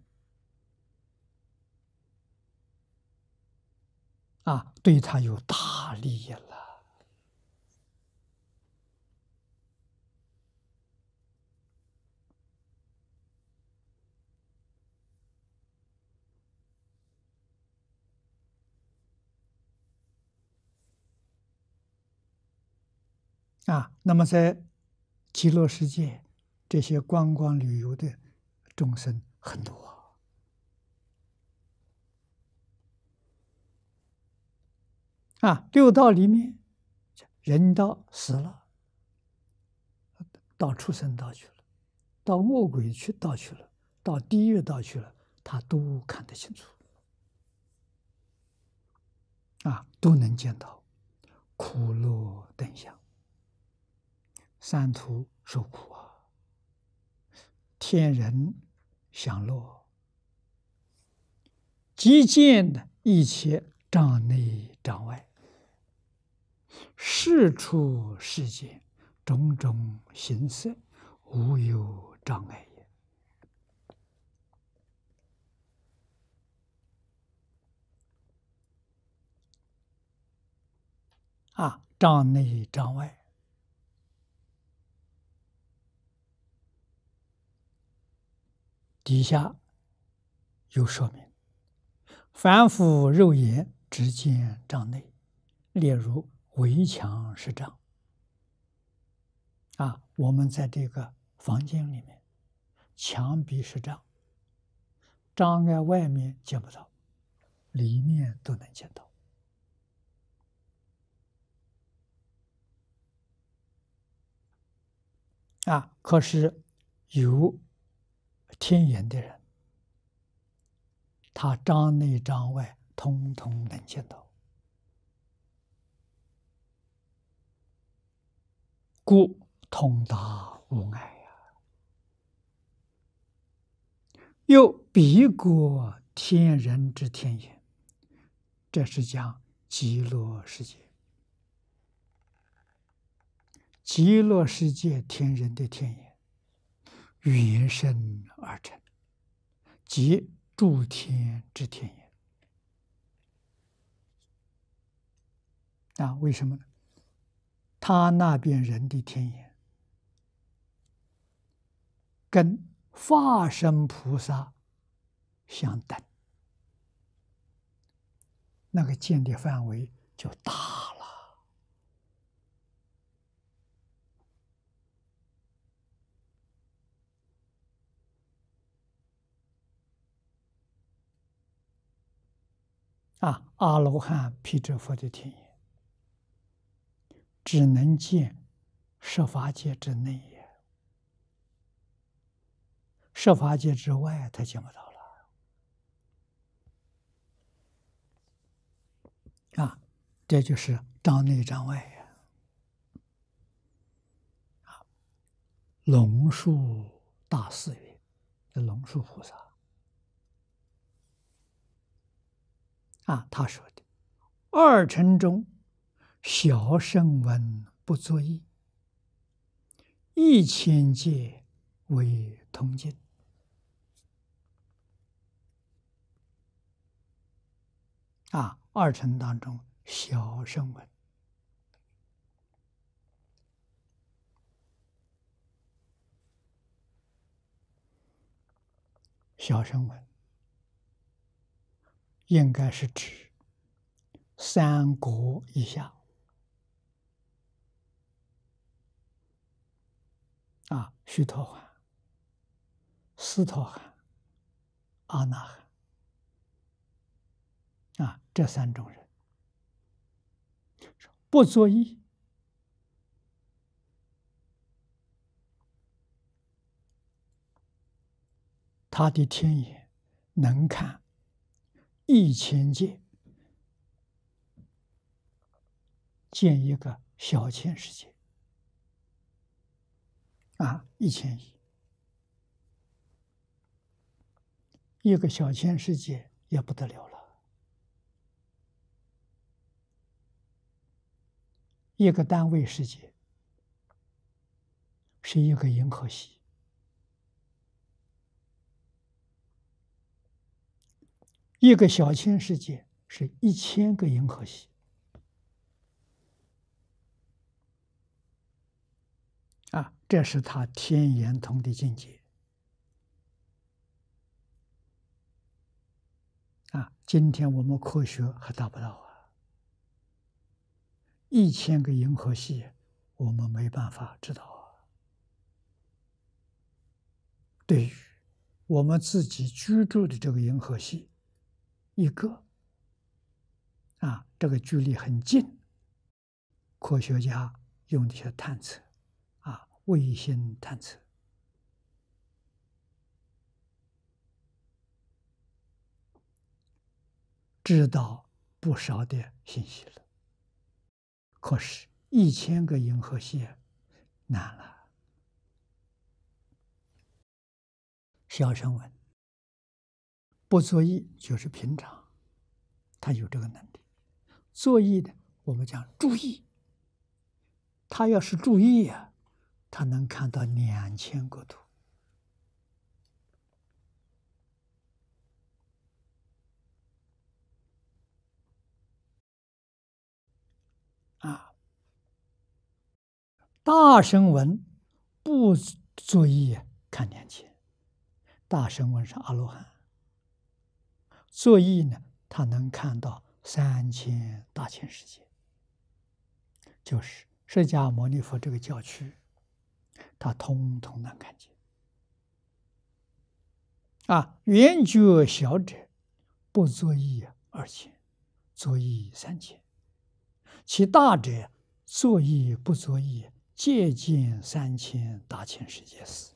啊，对他有大利益了。啊，那么在极乐世界，这些观光旅游的众生很多啊。六道里面，人道死了，到畜生道去了，到恶鬼去道去了，到地狱道去了，他都看得清楚，啊，都能见到苦乐等相。三途受苦啊，天人享乐，极见的一切障内障外，事出世间种种行色，无有障碍也。啊，障内障外。底下有说明，凡夫肉眼只见障内，例如围墙是障。啊，我们在这个房间里面，墙壁是障，障碍外面见不到，里面都能见到。啊，可是有。天眼的人，他张内张外，通通能见到，故通达无碍呀。又比过天人之天眼，这是讲极乐世界，极乐世界天人的天眼。缘生而成，即诸天之天也。啊，为什么呢？他那边人的天眼跟化身菩萨相等，那个见的范围就大了。啊，阿罗汉、辟支佛的天眼，只能见设法界之内也；设法界之外，他见不到了。啊，这就是障内障外呀。啊，龙树大寺曰：“这龙树菩萨。”啊，他说的二乘中小声闻不作意，一千界为通界。啊，二乘当中小声闻，小声闻。应该是指三国以下啊，须陀洹、斯陀洹、阿那含啊，这三种人，不作意，他的天眼能看。一千界建一个小千世界，啊，一千亿，一个小千世界也不得了了。一个单位世界是一个银河系。一个小千世界是一千个银河系啊，这是他天圆通的境界啊！今天我们科学还达不到啊，一千个银河系我们没办法知道啊。对于我们自己居住的这个银河系。一个啊，这个距离很近，科学家用这些探测，啊，卫星探测，知道不少的信息了。可是，一千个银河系难了。小声问。不作意就是平常，他有这个能力。作意的，我们讲注意。他要是注意啊，他能看到两千个图。啊，大声闻不作意看两千，大声闻是阿罗汉。作意呢，他能看到三千大千世界，就是释迦牟尼佛这个教区，他通通能看见。啊，圆觉小者不作意二千，作意三千；其大者作意不作意，借近三千大千世界时，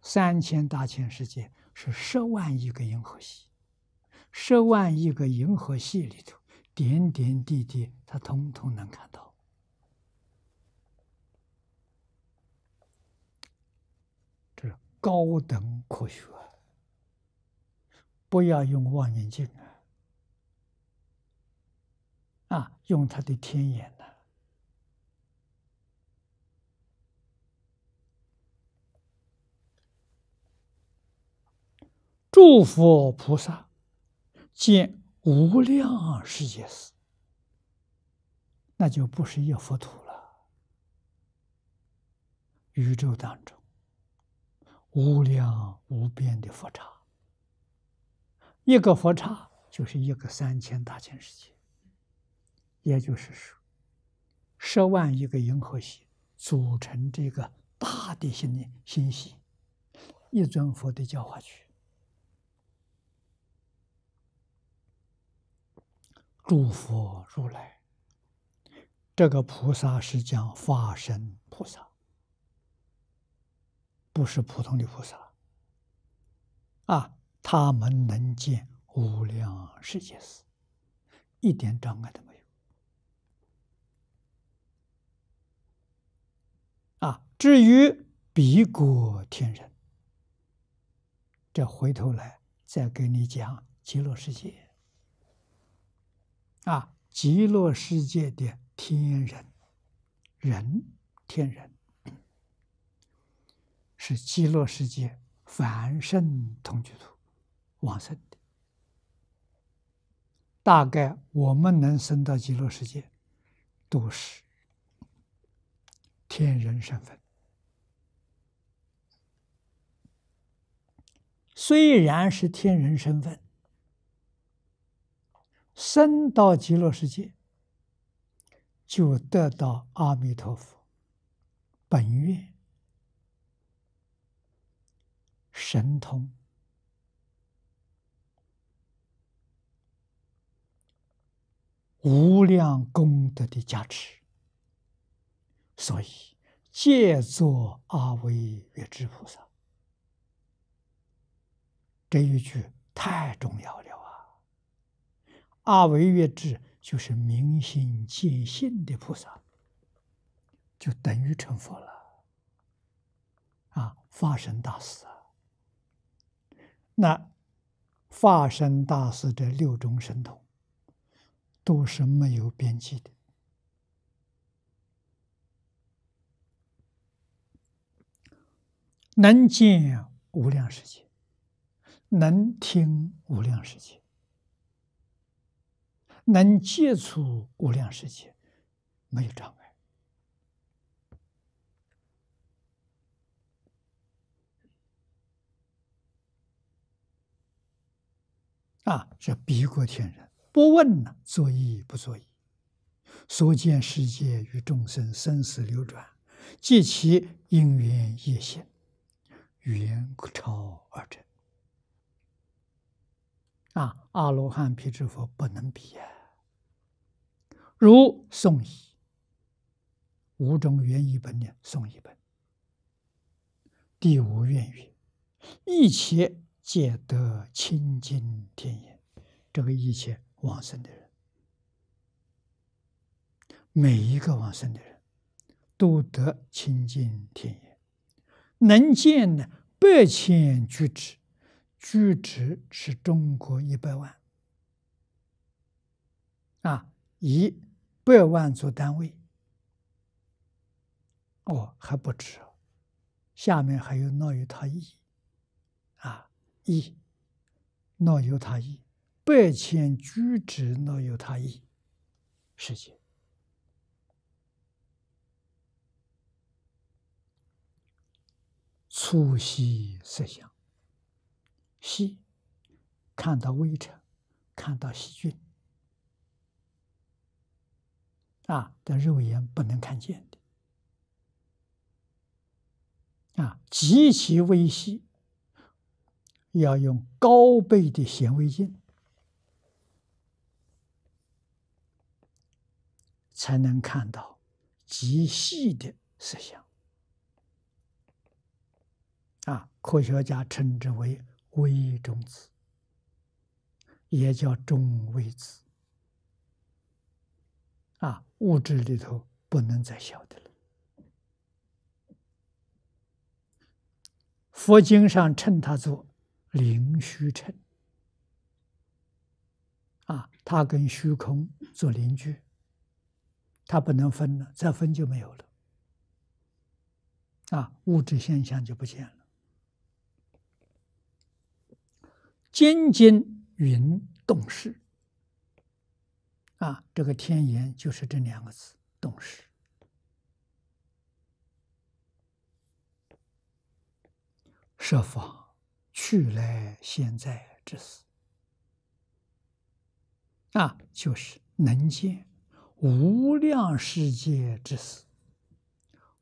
三千大千世界。是十万亿个银河系，十万亿个银河系里头，点点滴滴，他通通能看到。这是高等科学，不要用望远镜啊，啊，用他的天眼。诸佛菩萨见无量世界时，那就不是一佛土了。宇宙当中无量无边的佛刹，一个佛刹就是一个三千大千世界，也就是说，十万亿个银河系组成这个大的星系，一尊佛的教化区。诸佛如来，这个菩萨是讲法身菩萨，不是普通的菩萨啊！他们能见无量世界时，一点障碍都没有啊。至于比国天人，这回头来再给你讲极乐世界。啊，极乐世界的天人，人天人是极乐世界凡圣同居土往生的。大概我们能生到极乐世界，都是天人身份。虽然是天人身份。生到极乐世界，就得到阿弥陀佛本愿、神通、无量功德的加持。所以，借作阿惟越之菩萨，这一句太重要了。二为月智，就是明心见性的菩萨，就等于成佛了。啊，法身大啊，那法身大事这六种神通，都是没有边际的，能见无量世界，能听无量世界。能接触无量世界，没有障碍。啊，是比过天人，不问呢，作意不作意，所见世界与众生生死流转，即其因缘业现，缘超而成。啊，阿罗汉、辟支佛不能比也。如宋一，五种愿一本的宋一本。第五愿语，一切皆得清净天眼。这个一切往生的人，每一个往生的人，都得清净天眼，能见呢百千巨止。居值是中国一百万啊一。百万作单位，哦，还不止，下面还有“若有他异”，啊，“异”，“诺有他异”，百千举止诺有他异，世界。出息设相，细看到微尘，看到细菌。啊，的肉眼不能看见的，啊，极其微细，要用高倍的显微镜才能看到极细的色相。啊，科学家称之为微中子，也叫中微子。啊，物质里头不能再小的了。佛经上称它做“灵虚尘”，啊，它跟虚空做邻居，它不能分了，再分就没有了。啊，物质现象就不见了。尖尖云动势。啊，这个天言就是这两个字：，动时，设法去来现在之死，啊，就是能见无量世界之死，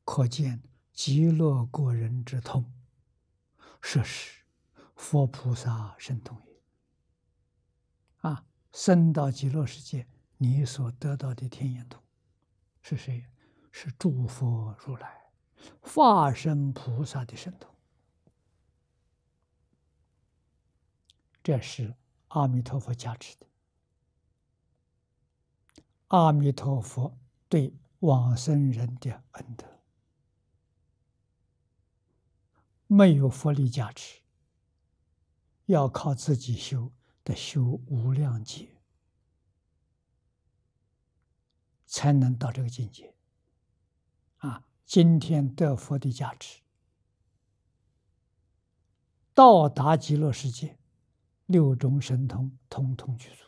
可见极乐过人之痛，设是佛菩萨神通也，啊，生到极乐世界。你所得到的天眼通是谁？是诸佛如来、化身菩萨的神通。这是阿弥陀佛加持的，阿弥陀佛对往生人的恩德。没有佛力加持，要靠自己修，的修无量劫。才能到这个境界啊！今天得佛的价值，到达极乐世界，六种神通通通具足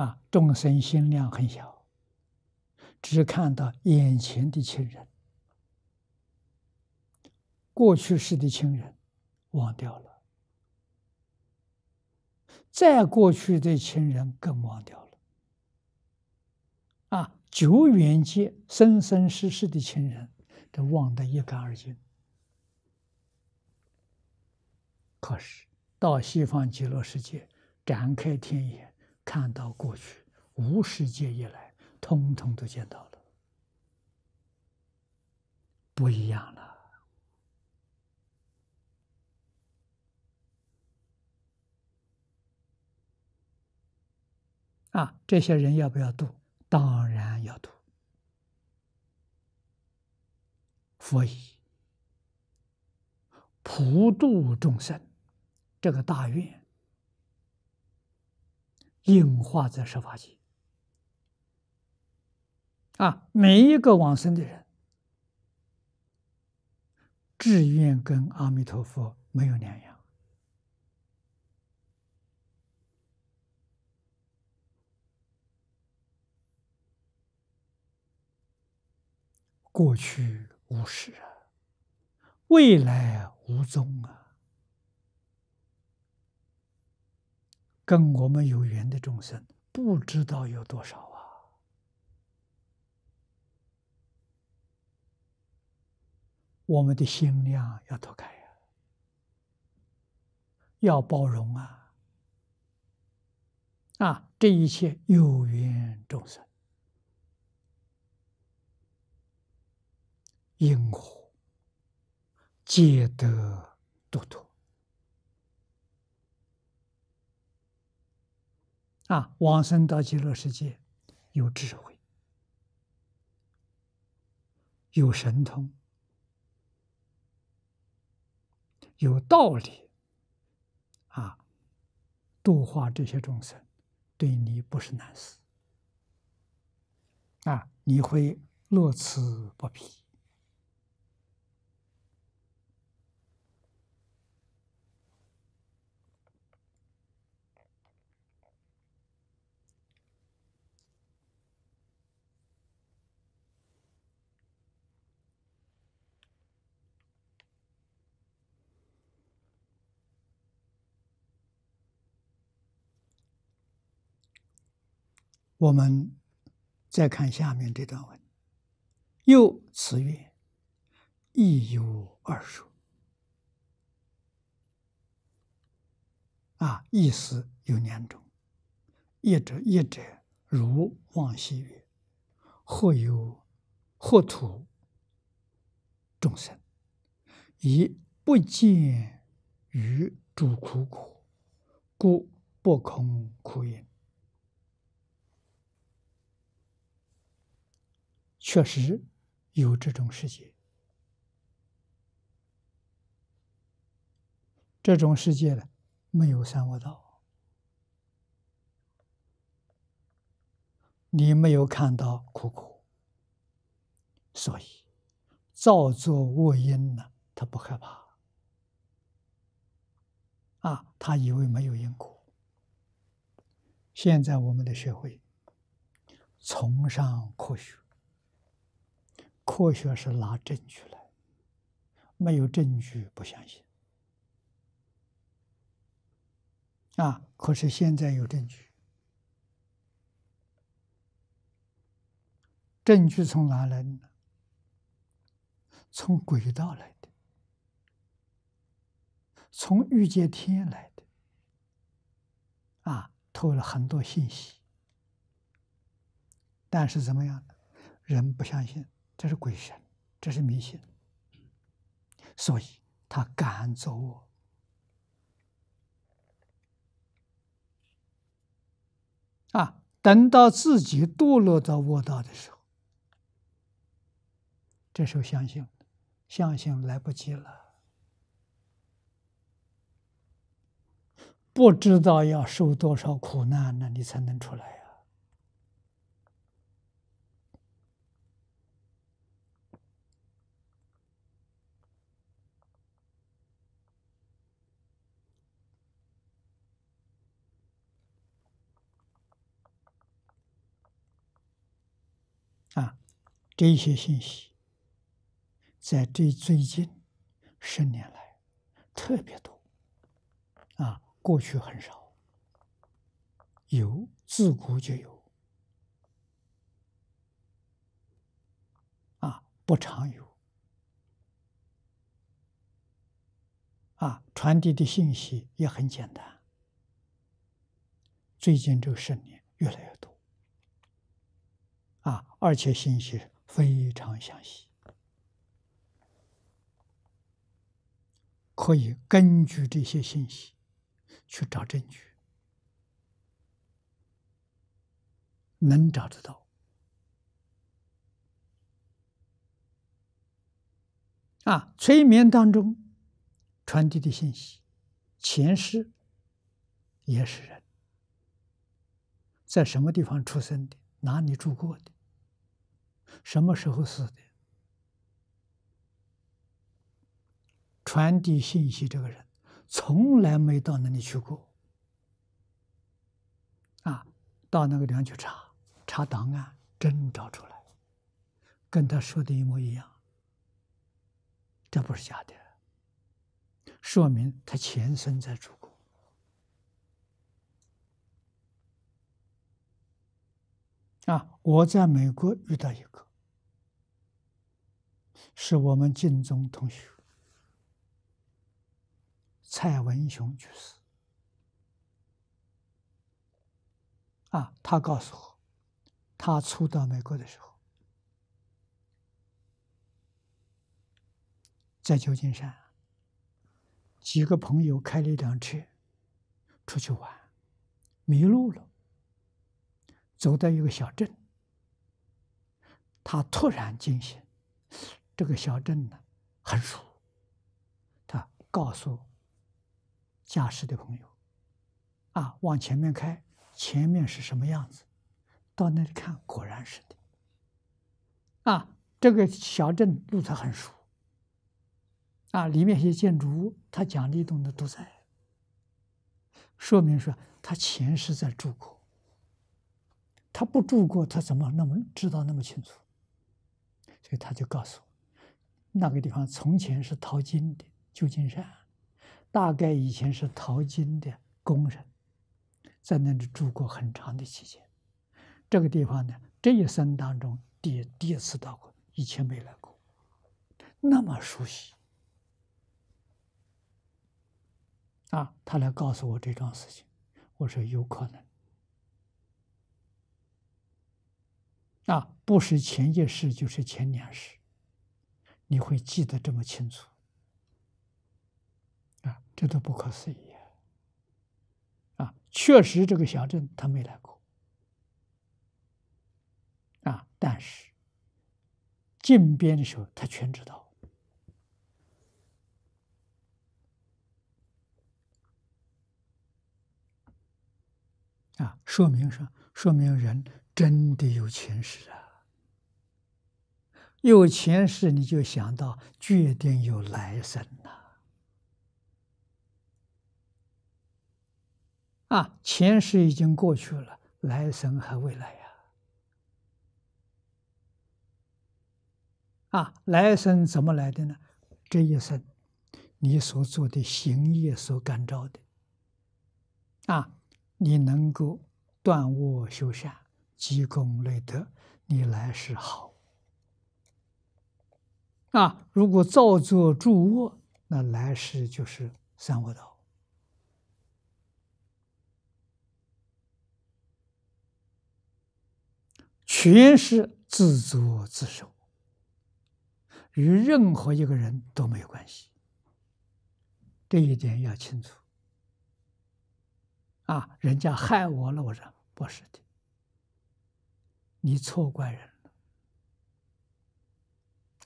啊！众生心量很小，只看到眼前的亲人，过去世的亲人忘掉了。再过去的亲人更忘掉了，啊，久远界、生生世世的亲人，都忘得一干二净。可是到西方极乐世界，展开天眼，看到过去无世界以来，通通都见到了，不一样了。啊，这些人要不要渡？当然要渡。所以，普度众生这个大愿，应化则十法界啊，每一个往生的人，志愿跟阿弥陀佛没有两样。过去无始啊，未来无终啊，跟我们有缘的众生不知道有多少啊。我们的心量要拓开呀，要包容啊，啊，这一切有缘众生。因果皆得度脱啊！往生到极乐世界，有智慧，有神通，有道理啊！度化这些众生，对你不是难事啊！你会乐此不疲。我们再看下面这段文，又次曰：亦有二说。啊，意思有两种。一者，一者如往昔曰，或有，或土众生，以不见于诸苦苦，故不空苦因。确实有这种世界。这种世界呢，没有三恶道，你没有看到苦苦，所以造作恶因呢，他不害怕。啊，他以为没有因果。现在我们得学会崇尚科学。科学是拿证据来，没有证据不相信啊！可是现在有证据，证据从哪来的？从轨道来的，从玉界天来的啊，透了很多信息，但是怎么样人不相信？这是鬼神，这是迷信，所以他赶走我啊！等到自己堕落到卧道的时候，这时候相信，相信来不及了，不知道要受多少苦难呢，你才能出来呀！这些信息，在这最近十年来特别多，啊，过去很少，有自古就有，啊，不常有，啊，传递的信息也很简单，最近这十年越来越多，啊，而且信息。非常详细，可以根据这些信息去找证据，能找得到。啊，催眠当中传递的信息，前世也是人，在什么地方出生的，哪里住过的。什么时候死的？传递信息这个人从来没到那里去过。啊，到那个地方去查查档案，真找出来，跟他说的一模一样，这不是假的，说明他前身在祖国。啊！我在美国遇到一个，是我们晋中同学，蔡文雄就是。啊，他告诉我，他初到美国的时候，在旧金山，几个朋友开了一辆车出去玩，迷路了。走到一个小镇，他突然惊醒。这个小镇呢，很熟。他告诉驾驶的朋友：“啊，往前面开，前面是什么样子？到那里看，果然是的。啊，这个小镇路子很熟。啊，里面一些建筑物，他讲的东的都在。说明说，他前世在住过。”他不住过，他怎么那么知道那么清楚？所以他就告诉我，那个地方从前是淘金的，旧金山，大概以前是淘金的工人，在那里住过很长的期间。这个地方呢，这一生当中第第一次到过，以前没来过，那么熟悉。啊，他来告诉我这种事情，我说有可能。啊，不是前一世，就是前两世，你会记得这么清楚啊？这都不可思议啊！啊，确实这个小镇他没来过啊，但是进边的时候他全知道啊，说明什么？说明人。真的有前世啊！有前世，你就想到决定有来生呐、啊，前世已经过去了，来生还未来呀。啊，来生怎么来的呢？这一生，你所做的行业所感召的。啊，你能够断恶修善。积功累德，你来世好啊！如果造作住恶，那来世就是三恶道，全是自作自受，与任何一个人都没有关系。这一点要清楚啊！人家害我了，我说不是的。你错怪人了，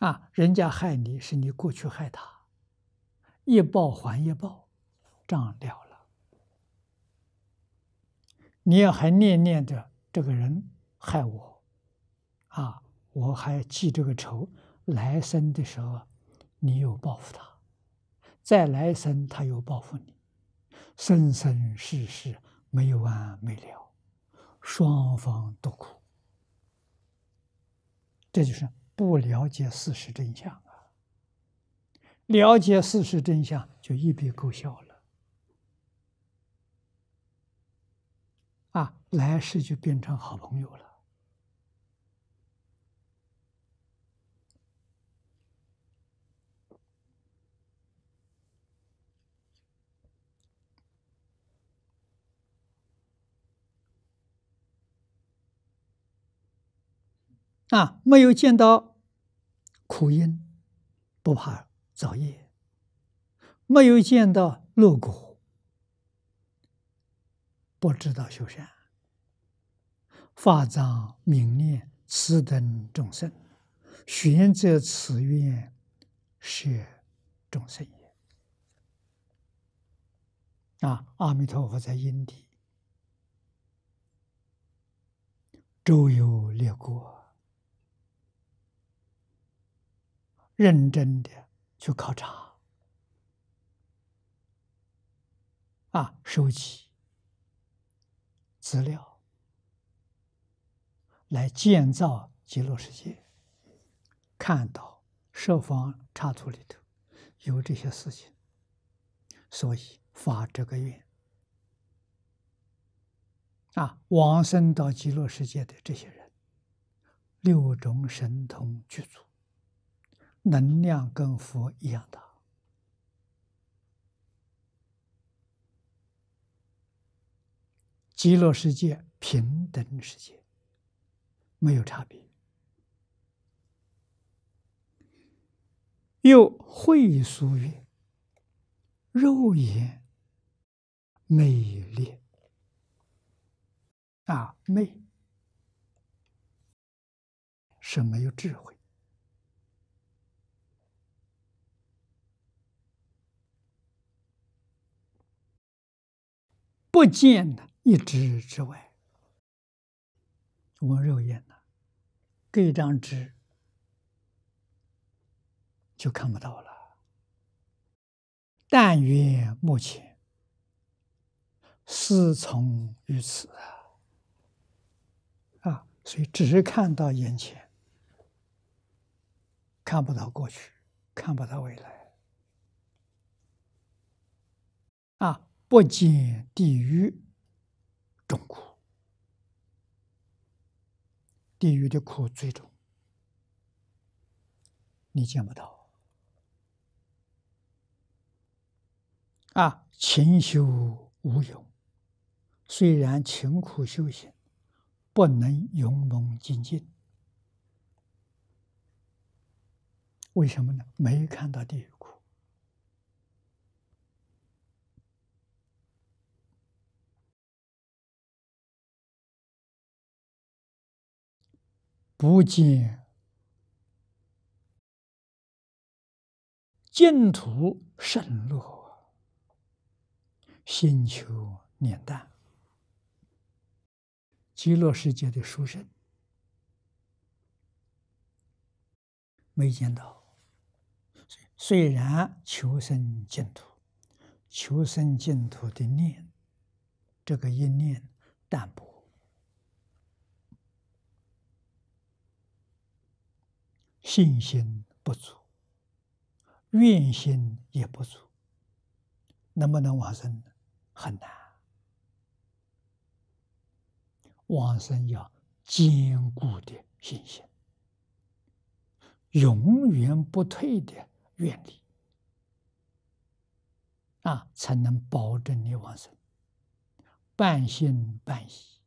啊！人家害你，是你过去害他，一报还一报，账了了。你要还念念着这个人害我，啊，我还记这个仇，来生的时候你又报复他，再来生他又报复你，生生世世没完没了，双方都苦。这就是不了解事实真相啊！了解事实真相就一笔勾销了，啊，来世就变成好朋友了。啊！没有见到苦因，不怕造业；没有见到乐果，不知道修善。法藏明念此等众生，玄者此愿是众生也。啊！阿弥陀佛在因地周游列国。认真的去考察，啊，收集资料，来建造极乐世界。看到设方插图里头有这些事情，所以发这个愿。啊，往生到极乐世界的这些人，六种神通具足。能量跟佛一样大，极乐世界、平等世界没有差别，又会属于肉眼美丽啊，美是没有智慧。”不见的一只之外，我们肉眼呢，给一张纸就看不到了。但愿目前师从于此啊！啊，所以只是看到眼前，看不到过去，看不到未来，啊。不见地狱，重苦；地狱的苦最重，你见不到。啊，勤修无用，虽然勤苦修行，不能勇猛精进。为什么呢？没看到地狱。不见净土圣乐，心求炼淡，极乐世界的书生没见到。虽然求生净土，求生净土的念，这个一念淡薄。信心不足，愿心也不足，能不能往生呢？很难。往生要坚固的信心，永远不退的愿力，啊，才能保证你往生。半信半疑。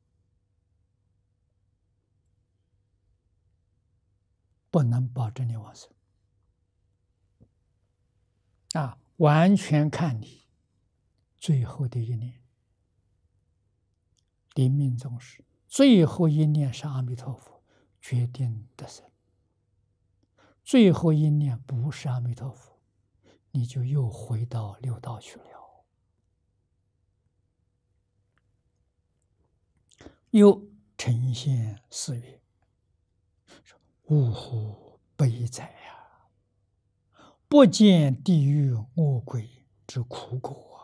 不能保证你往生啊！完全看你最后的一念临命终时，最后一年是阿弥陀佛决定的生；最后一年不是阿弥陀佛，你就又回到六道去了，又呈现四月。呜呼！悲哉呀！不见地狱恶鬼之苦果啊，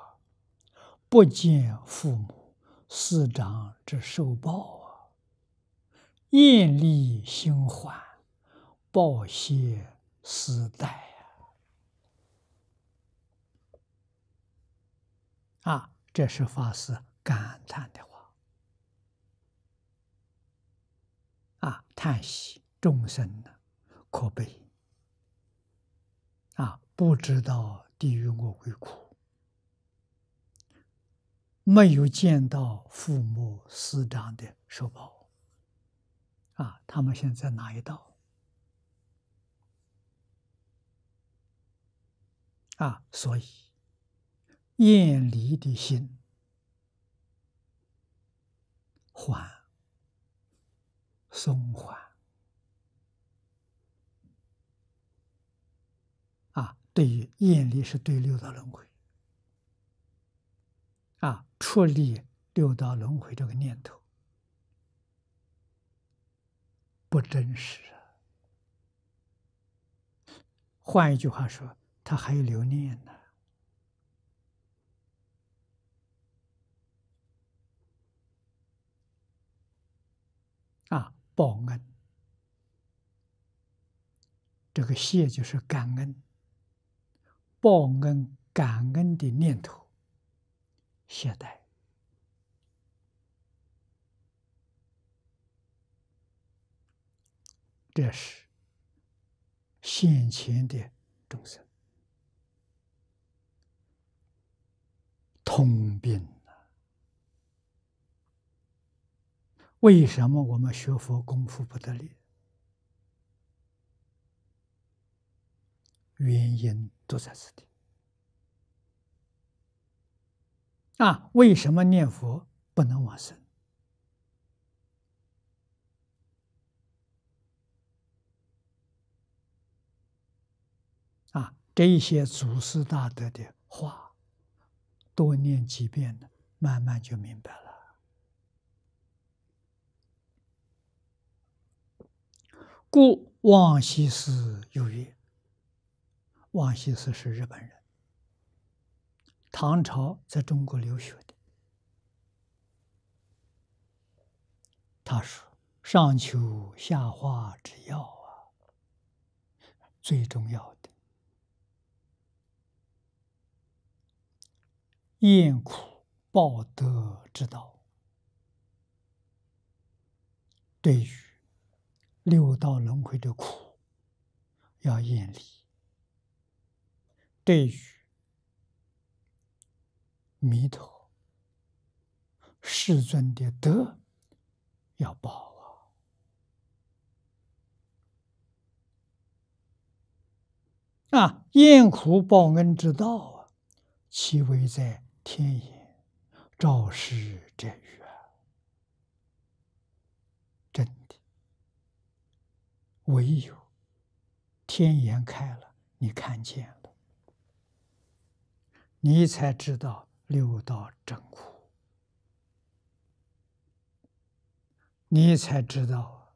不见父母师长之受报啊！阴利心欢，报谢思代。啊！啊，这是法师感叹的话，啊，叹息。众生呢，可悲啊！不知道地狱恶鬼苦，没有见到父母师长的受报啊！他们现在哪一道啊？所以，厌离的心，缓松缓。对于业力是对六道轮回啊，出力六道轮回这个念头不真实。换一句话说，他还有留念呢啊，报恩，这个谢就是感恩。报恩、感恩的念头懈怠，这是现前的众生通病啊！为什么我们学佛功夫不得力？原因都在此地。啊，为什么念佛不能往生？啊，这些祖师大德的话，多念几遍呢，慢慢就明白了。故往昔时有曰。王羲之是日本人，唐朝在中国留学的。他说：“上求下化之要啊，最重要的，厌苦报德之道，对于六道轮回的苦，要咽离。”对于弥陀世尊的德要报啊！啊，验苦报恩之道啊，其为在天也，照世这语啊！真的，唯有天眼开了，你看见。你才知道六道真苦，你才知道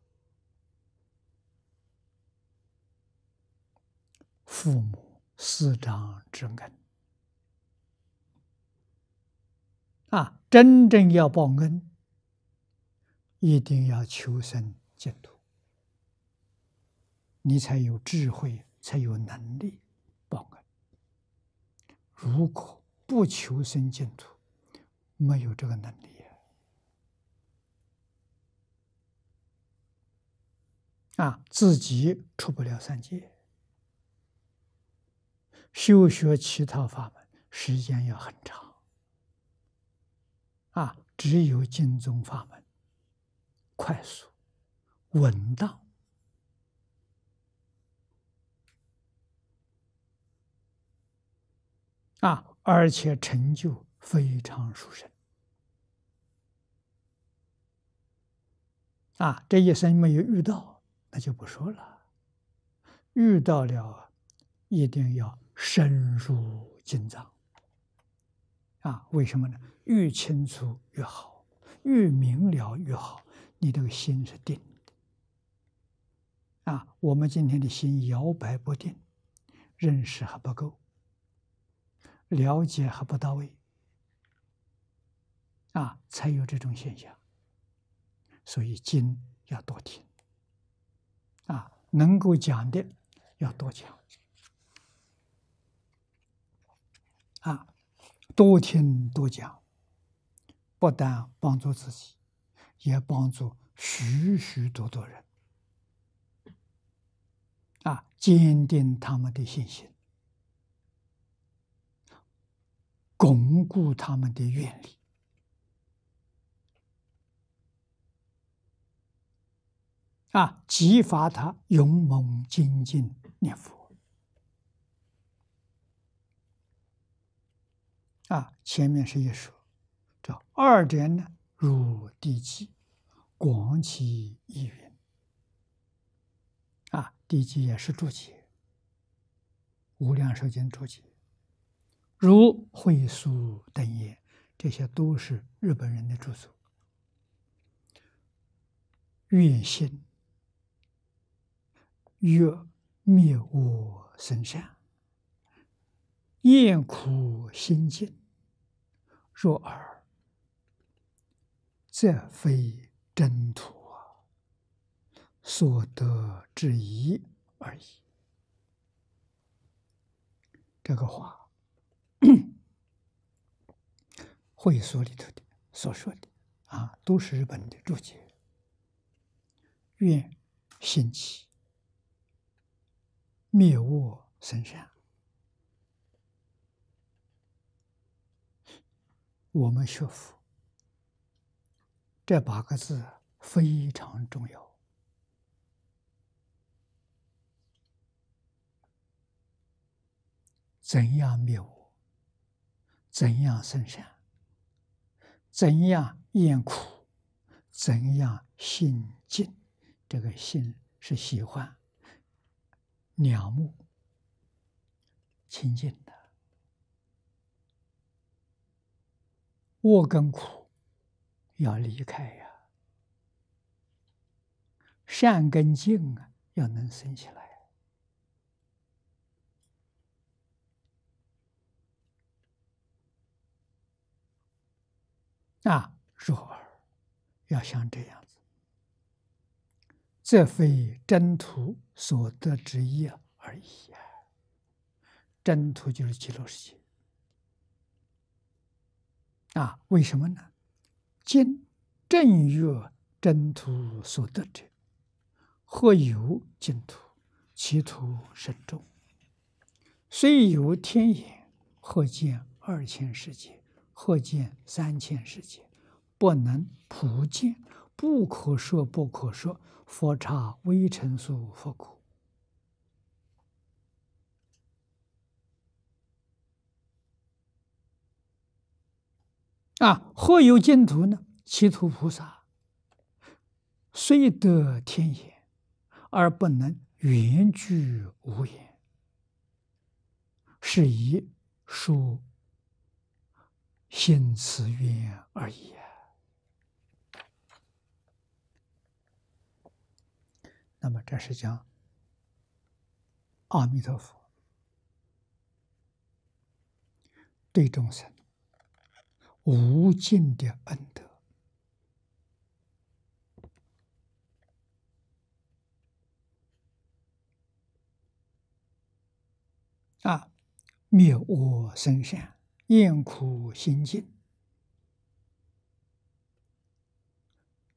父母师长之恩啊！真正要报恩，一定要求生净土，你才有智慧，才有能力。如果不求生净土，没有这个能力啊，自己出不了三界。修学其他法门，时间要很长。啊，只有净宗法门，快速、稳当。啊，而且成就非常殊胜。啊，这一生没有遇到，那就不说了；遇到了，一定要深入进藏。啊，为什么呢？越清楚越好，越明了越好。你这个心是定的。啊，我们今天的心摇摆不定，认识还不够。了解还不到位，啊，才有这种现象。所以经要多听，啊，能够讲的要多讲，啊，多听多讲，不但帮助自己，也帮助许许多多人，啊，坚定他们的信心。巩固他们的愿力，啊，激发他勇猛精进念佛，啊，前面是一首，叫“二点呢入地基，广起一云”，啊，地基也是筑基，无量寿经筑起。如会所等也，这些都是日本人的住所。愿心，月灭我身山。厌苦心净。若尔，则非真啊，所得之一而已。这个话。会所里头的所说的，啊，都是日本的注解。愿兴起灭我神山，我们学佛这八个字非常重要。怎样灭我？怎样神山？怎样厌苦？怎样心静？这个心是喜欢、鸟悟、清净的。我跟苦要离开呀，善根静啊，要能生起来。啊，若尔，要像这样子，这非真土所得之意而已啊！真土就是极乐世界。啊，为什么呢？见正月真土所得者，或有净土，其土甚重，虽有天眼，或见二千世界。或见三千世界，不能普见；不可说，不可说。佛刹微尘数佛国。啊，或有净土呢？其土菩萨虽得天眼，而不能圆具无眼，是以属。心慈云而已。那么，这是讲阿弥陀佛对众生无尽的恩德啊，灭我身善。厌苦心净，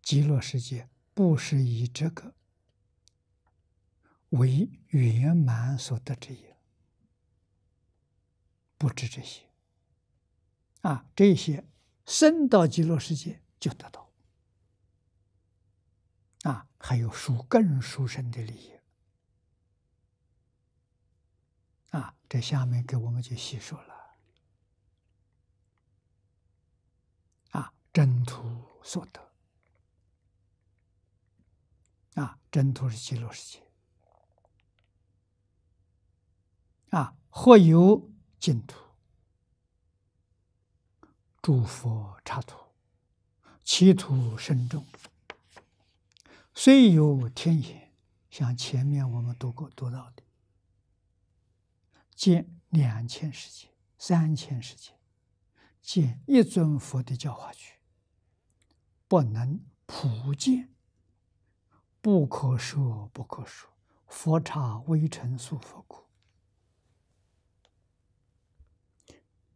极乐世界不是以这个为圆满所得之因，不止这些。啊，这些生到极乐世界就得到。啊，还有属根属身的利益，啊，这下面给我们就细说了。征途所得，啊，征途是极乐世界，啊，或有净土，诸佛刹土，其土深重，虽有天险，像前面我们读过读到的，见两千世界、三千世界，见一尊佛的教化区。不能普见，不可说不可说。佛刹微尘素佛国，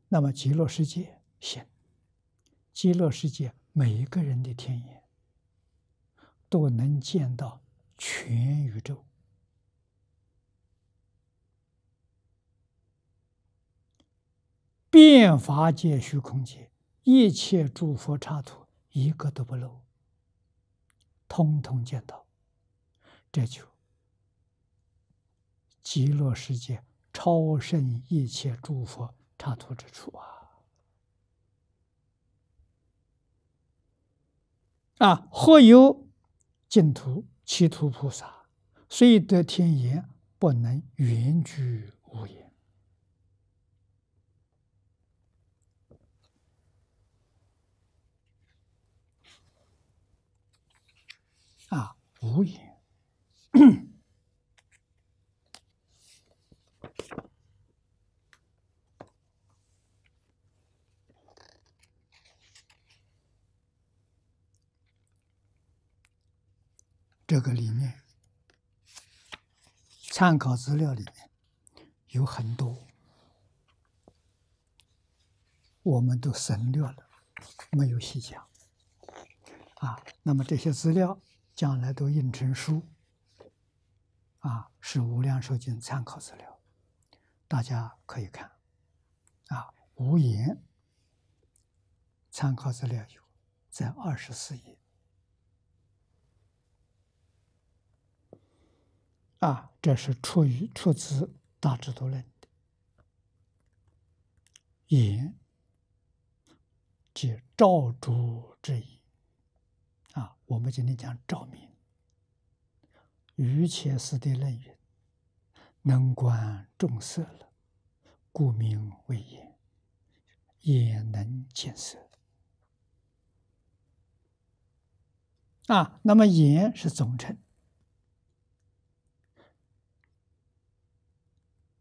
那么极乐世界现，极乐世界每一个人的天眼都能见到全宇宙。变法界虚空界，一切诸佛刹土。一个都不漏，通通见到，这就极乐世界超胜一切诸佛刹土之处啊！啊，或有净土七土菩萨虽得天眼，不能圆具无言。啊，无言。这个里面，参考资料里面有很多，我们都省略了，没有细讲。啊，那么这些资料。将来都印成书，啊，是无量寿经参考资料，大家可以看，啊，无言，参考资料有，在二十四页，啊，这是出于出自大智多论》的言，即照主之意。我们今天讲照明，于且斯的人云，能观众色了，故名为眼，眼能见色。啊，那么眼是总称，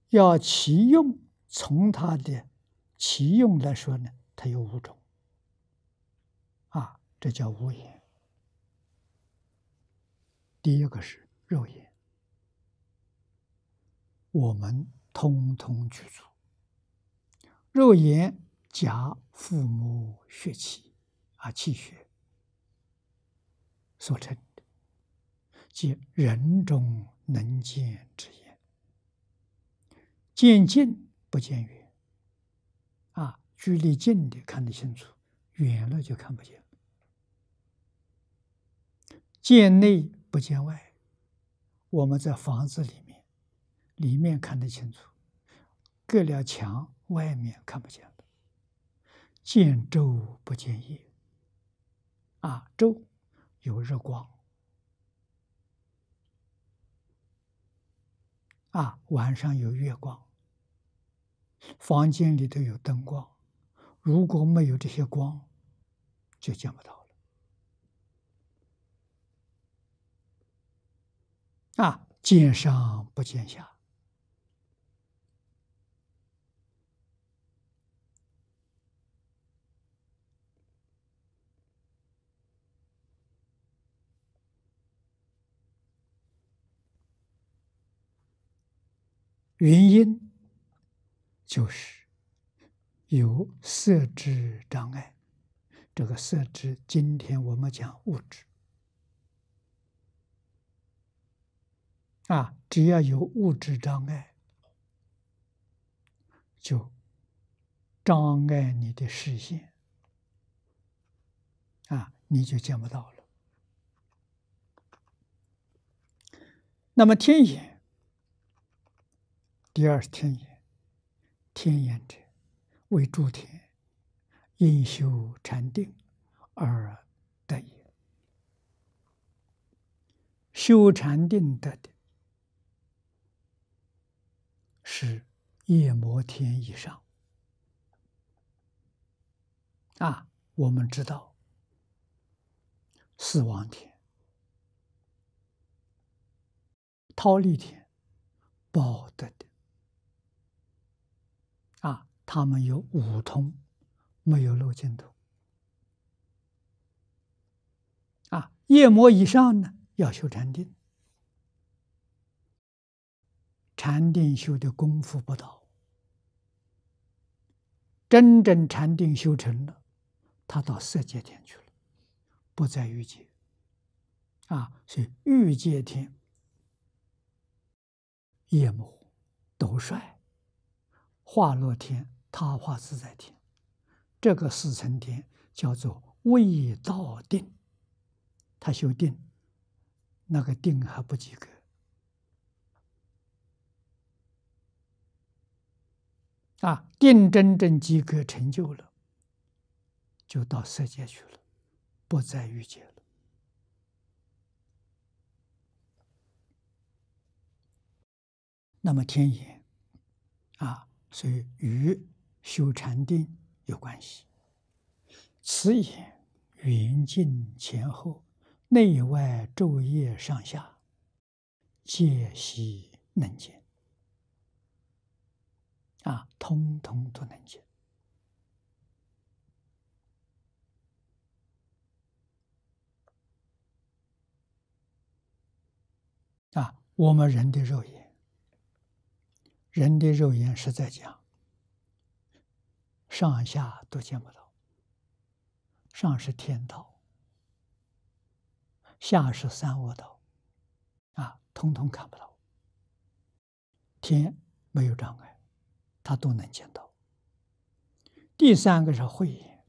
要其用，从它的其用来说呢，它有五种。啊，这叫五眼。第一个是肉眼，我们通通去除。肉眼假父母血气，啊气血所成，即人中能见之眼。见近不见远，啊，距离近的看得清楚，远了就看不见。见内。不见外，我们在房子里面，里面看得清楚；隔了墙，外面看不见见昼不见夜，啊，昼有日光，啊，晚上有月光，房间里头有灯光。如果没有这些光，就见不到。啊，见上不见下。原因就是有色质障碍。这个色质，今天我们讲物质。啊，只要有物质障碍，就障碍你的视线，啊，你就见不到了。那么天眼，第二是天眼，天眼者为诸天，因修禅定而得也，修禅定得的。是夜摩天以上啊，我们知道死亡天、陶立天、宝德的，啊，他们有五通，没有漏尽土。啊。夜魔以上呢，要修禅定。禅定修的功夫不到，真正禅定修成了，他到色界天去了，不在欲界。啊，所以欲界天、夜幕斗帅，化落天、他化自在天，这个四层天叫做未到定。他修定，那个定还不及格。啊，定真正及格成就了，就到色界去了，不再遇见了。那么天眼啊，所以与修禅定有关系。此眼圆镜前后、内外、昼夜、上下，皆悉能见。啊，通通都能见。啊，我们人的肉眼，人的肉眼是在讲，上下都见不到。上是天道，下是三恶道，啊，通通看不到。天没有障碍。他都能见到。第三个是慧眼，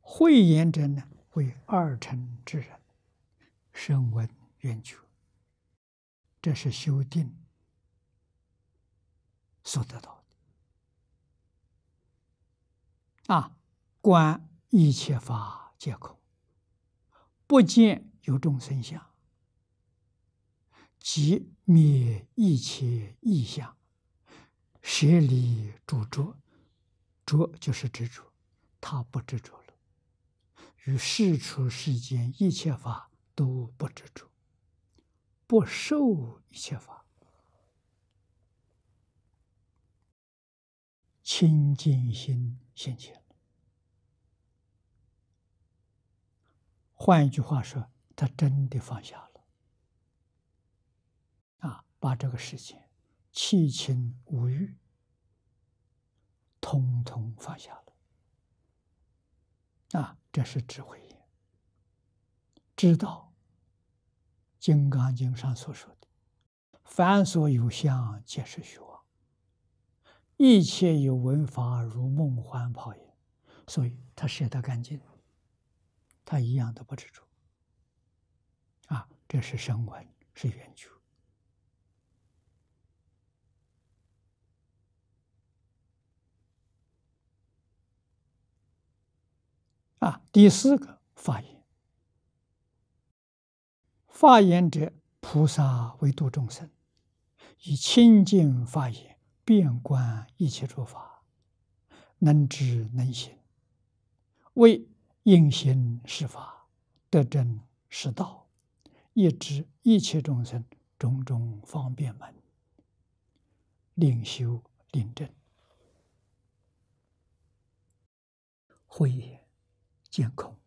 慧眼者呢，为二乘之人，声闻缘觉，这是修定所得到的。啊，观一切法皆空，不见有众生相，即灭一切异相。舍离主着，着就是执着，他不执着了，于世出世间一切法都不执着，不受一切法，清净心现前换一句话说，他真的放下了，啊，把这个事情。七情无欲，通通放下了。啊，这是智慧知道《金刚经》上所说的“凡所有相，皆是虚妄”，一切有闻法，如梦幻泡影，所以他舍得干净，他一样都不执着。啊，这是生观，是缘觉。啊，第四个法言，法言者，菩萨为度众生，以清净法言，遍观一切诸法，能知能行，为应行施法，得证实道，亦知一切众生种种方便门，领修领证，慧眼。见空，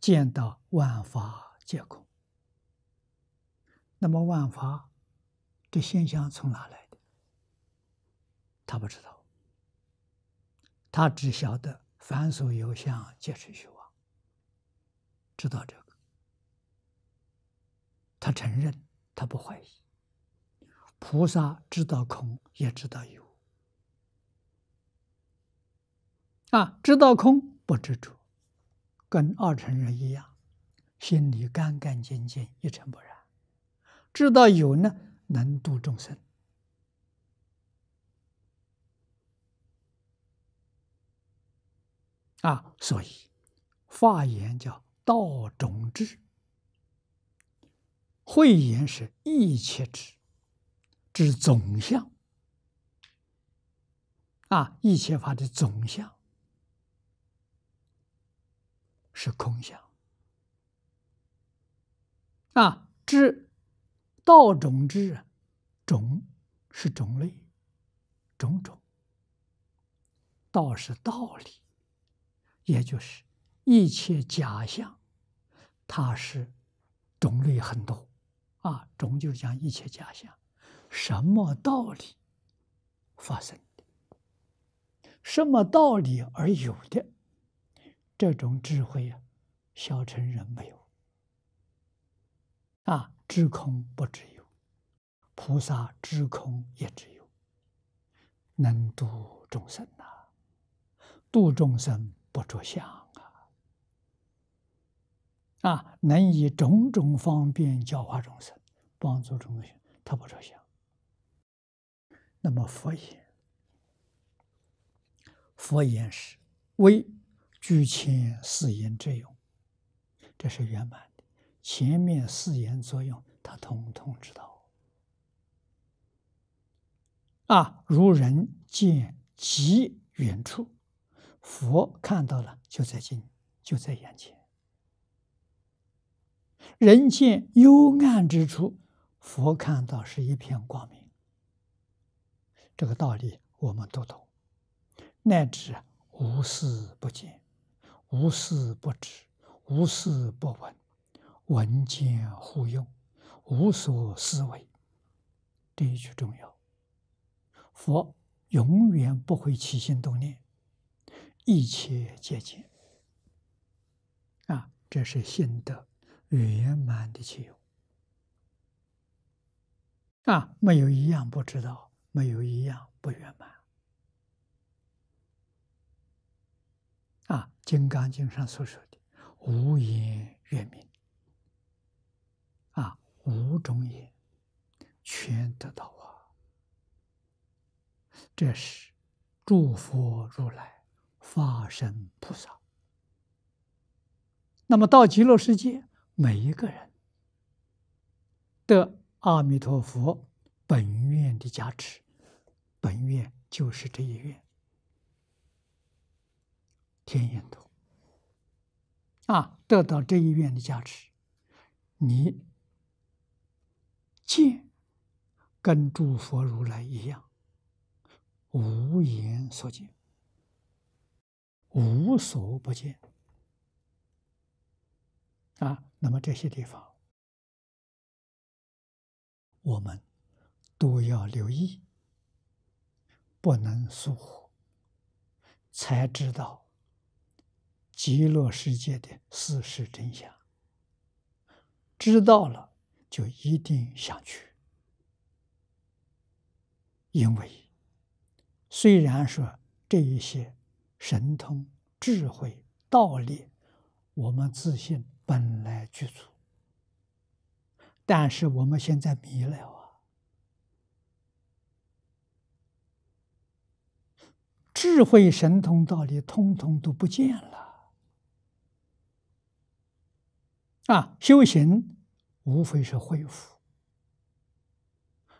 见到万法皆空。那么万法这现象从哪来的？他不知道。他只晓得凡俗有相皆是虚妄，知道这个。他承认，他不怀疑。菩萨知道空，也知道有。啊，知道空不知处，跟二乘人一样，心里干干净净，一尘不染；知道有呢，能度众生。啊，所以法言叫道种智，慧言是一切智，之总相。啊，一切法的总相。是空相啊，知道种子，种是种类，种种道是道理，也就是一切假象，它是种类很多啊，终究讲一切假象，什么道理发生的，什么道理而有的。这种智慧啊，小乘人没有啊，知空不知有；菩萨知空也知有，能度众生呐，度众生不着相啊，啊，能以种种方便教化众生，帮助众生，他不着相。那么佛言，佛言是为。具前四言之用，这是圆满的。前面四言作用，他通通知道。啊，如人见极远处，佛看到了就在近，就在眼前；人见幽暗之处，佛看到是一片光明。这个道理我们都懂，乃至无思不见。无事不知，无事不闻，闻见互用，无所思为。第一句重要。佛永远不会起心动念，一切皆静。啊，这是心得圆满的起用。啊，没有一样不知道，没有一样不圆满。啊，《金刚经》上所说的“无言月明”，啊，无中也，全得到啊。这是诸佛如来、法身菩萨。那么到极乐世界，每一个人的阿弥陀佛本愿的加持，本愿就是这一愿。天眼通，啊，得到这一愿的加持，你见跟诸佛如来一样，无言所见，无所不见，啊，那么这些地方我们都要留意，不能疏忽，才知道。极乐世界的事实真相，知道了就一定想去，因为虽然说这一些神通、智慧、道理，我们自信本来具足，但是我们现在迷了啊，智慧、神通、道理，通通都不见了。啊，修行无非是恢复，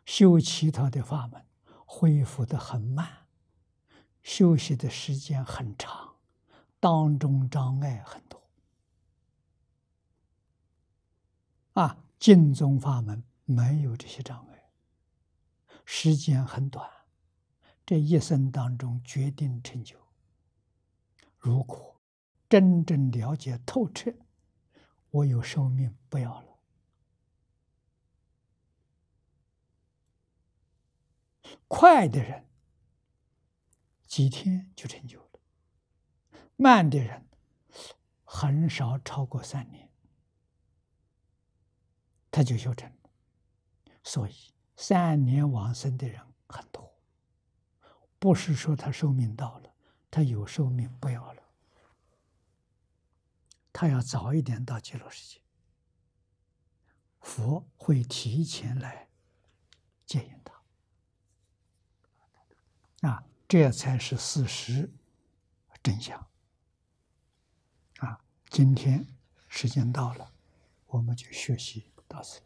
修其他的法门恢复的很慢，休息的时间很长，当中障碍很多。啊，净宗法门没有这些障碍，时间很短，这一生当中决定成就。如果真正了解透彻。我有寿命，不要了。快的人几天就成就了，慢的人很少超过三年，他就修成了。所以三年往生的人很多，不是说他寿命到了，他有寿命不要了。他要早一点到极乐世界，佛会提前来接引他。啊，这才是事实真相。啊，今天时间到了，我们就学习到此。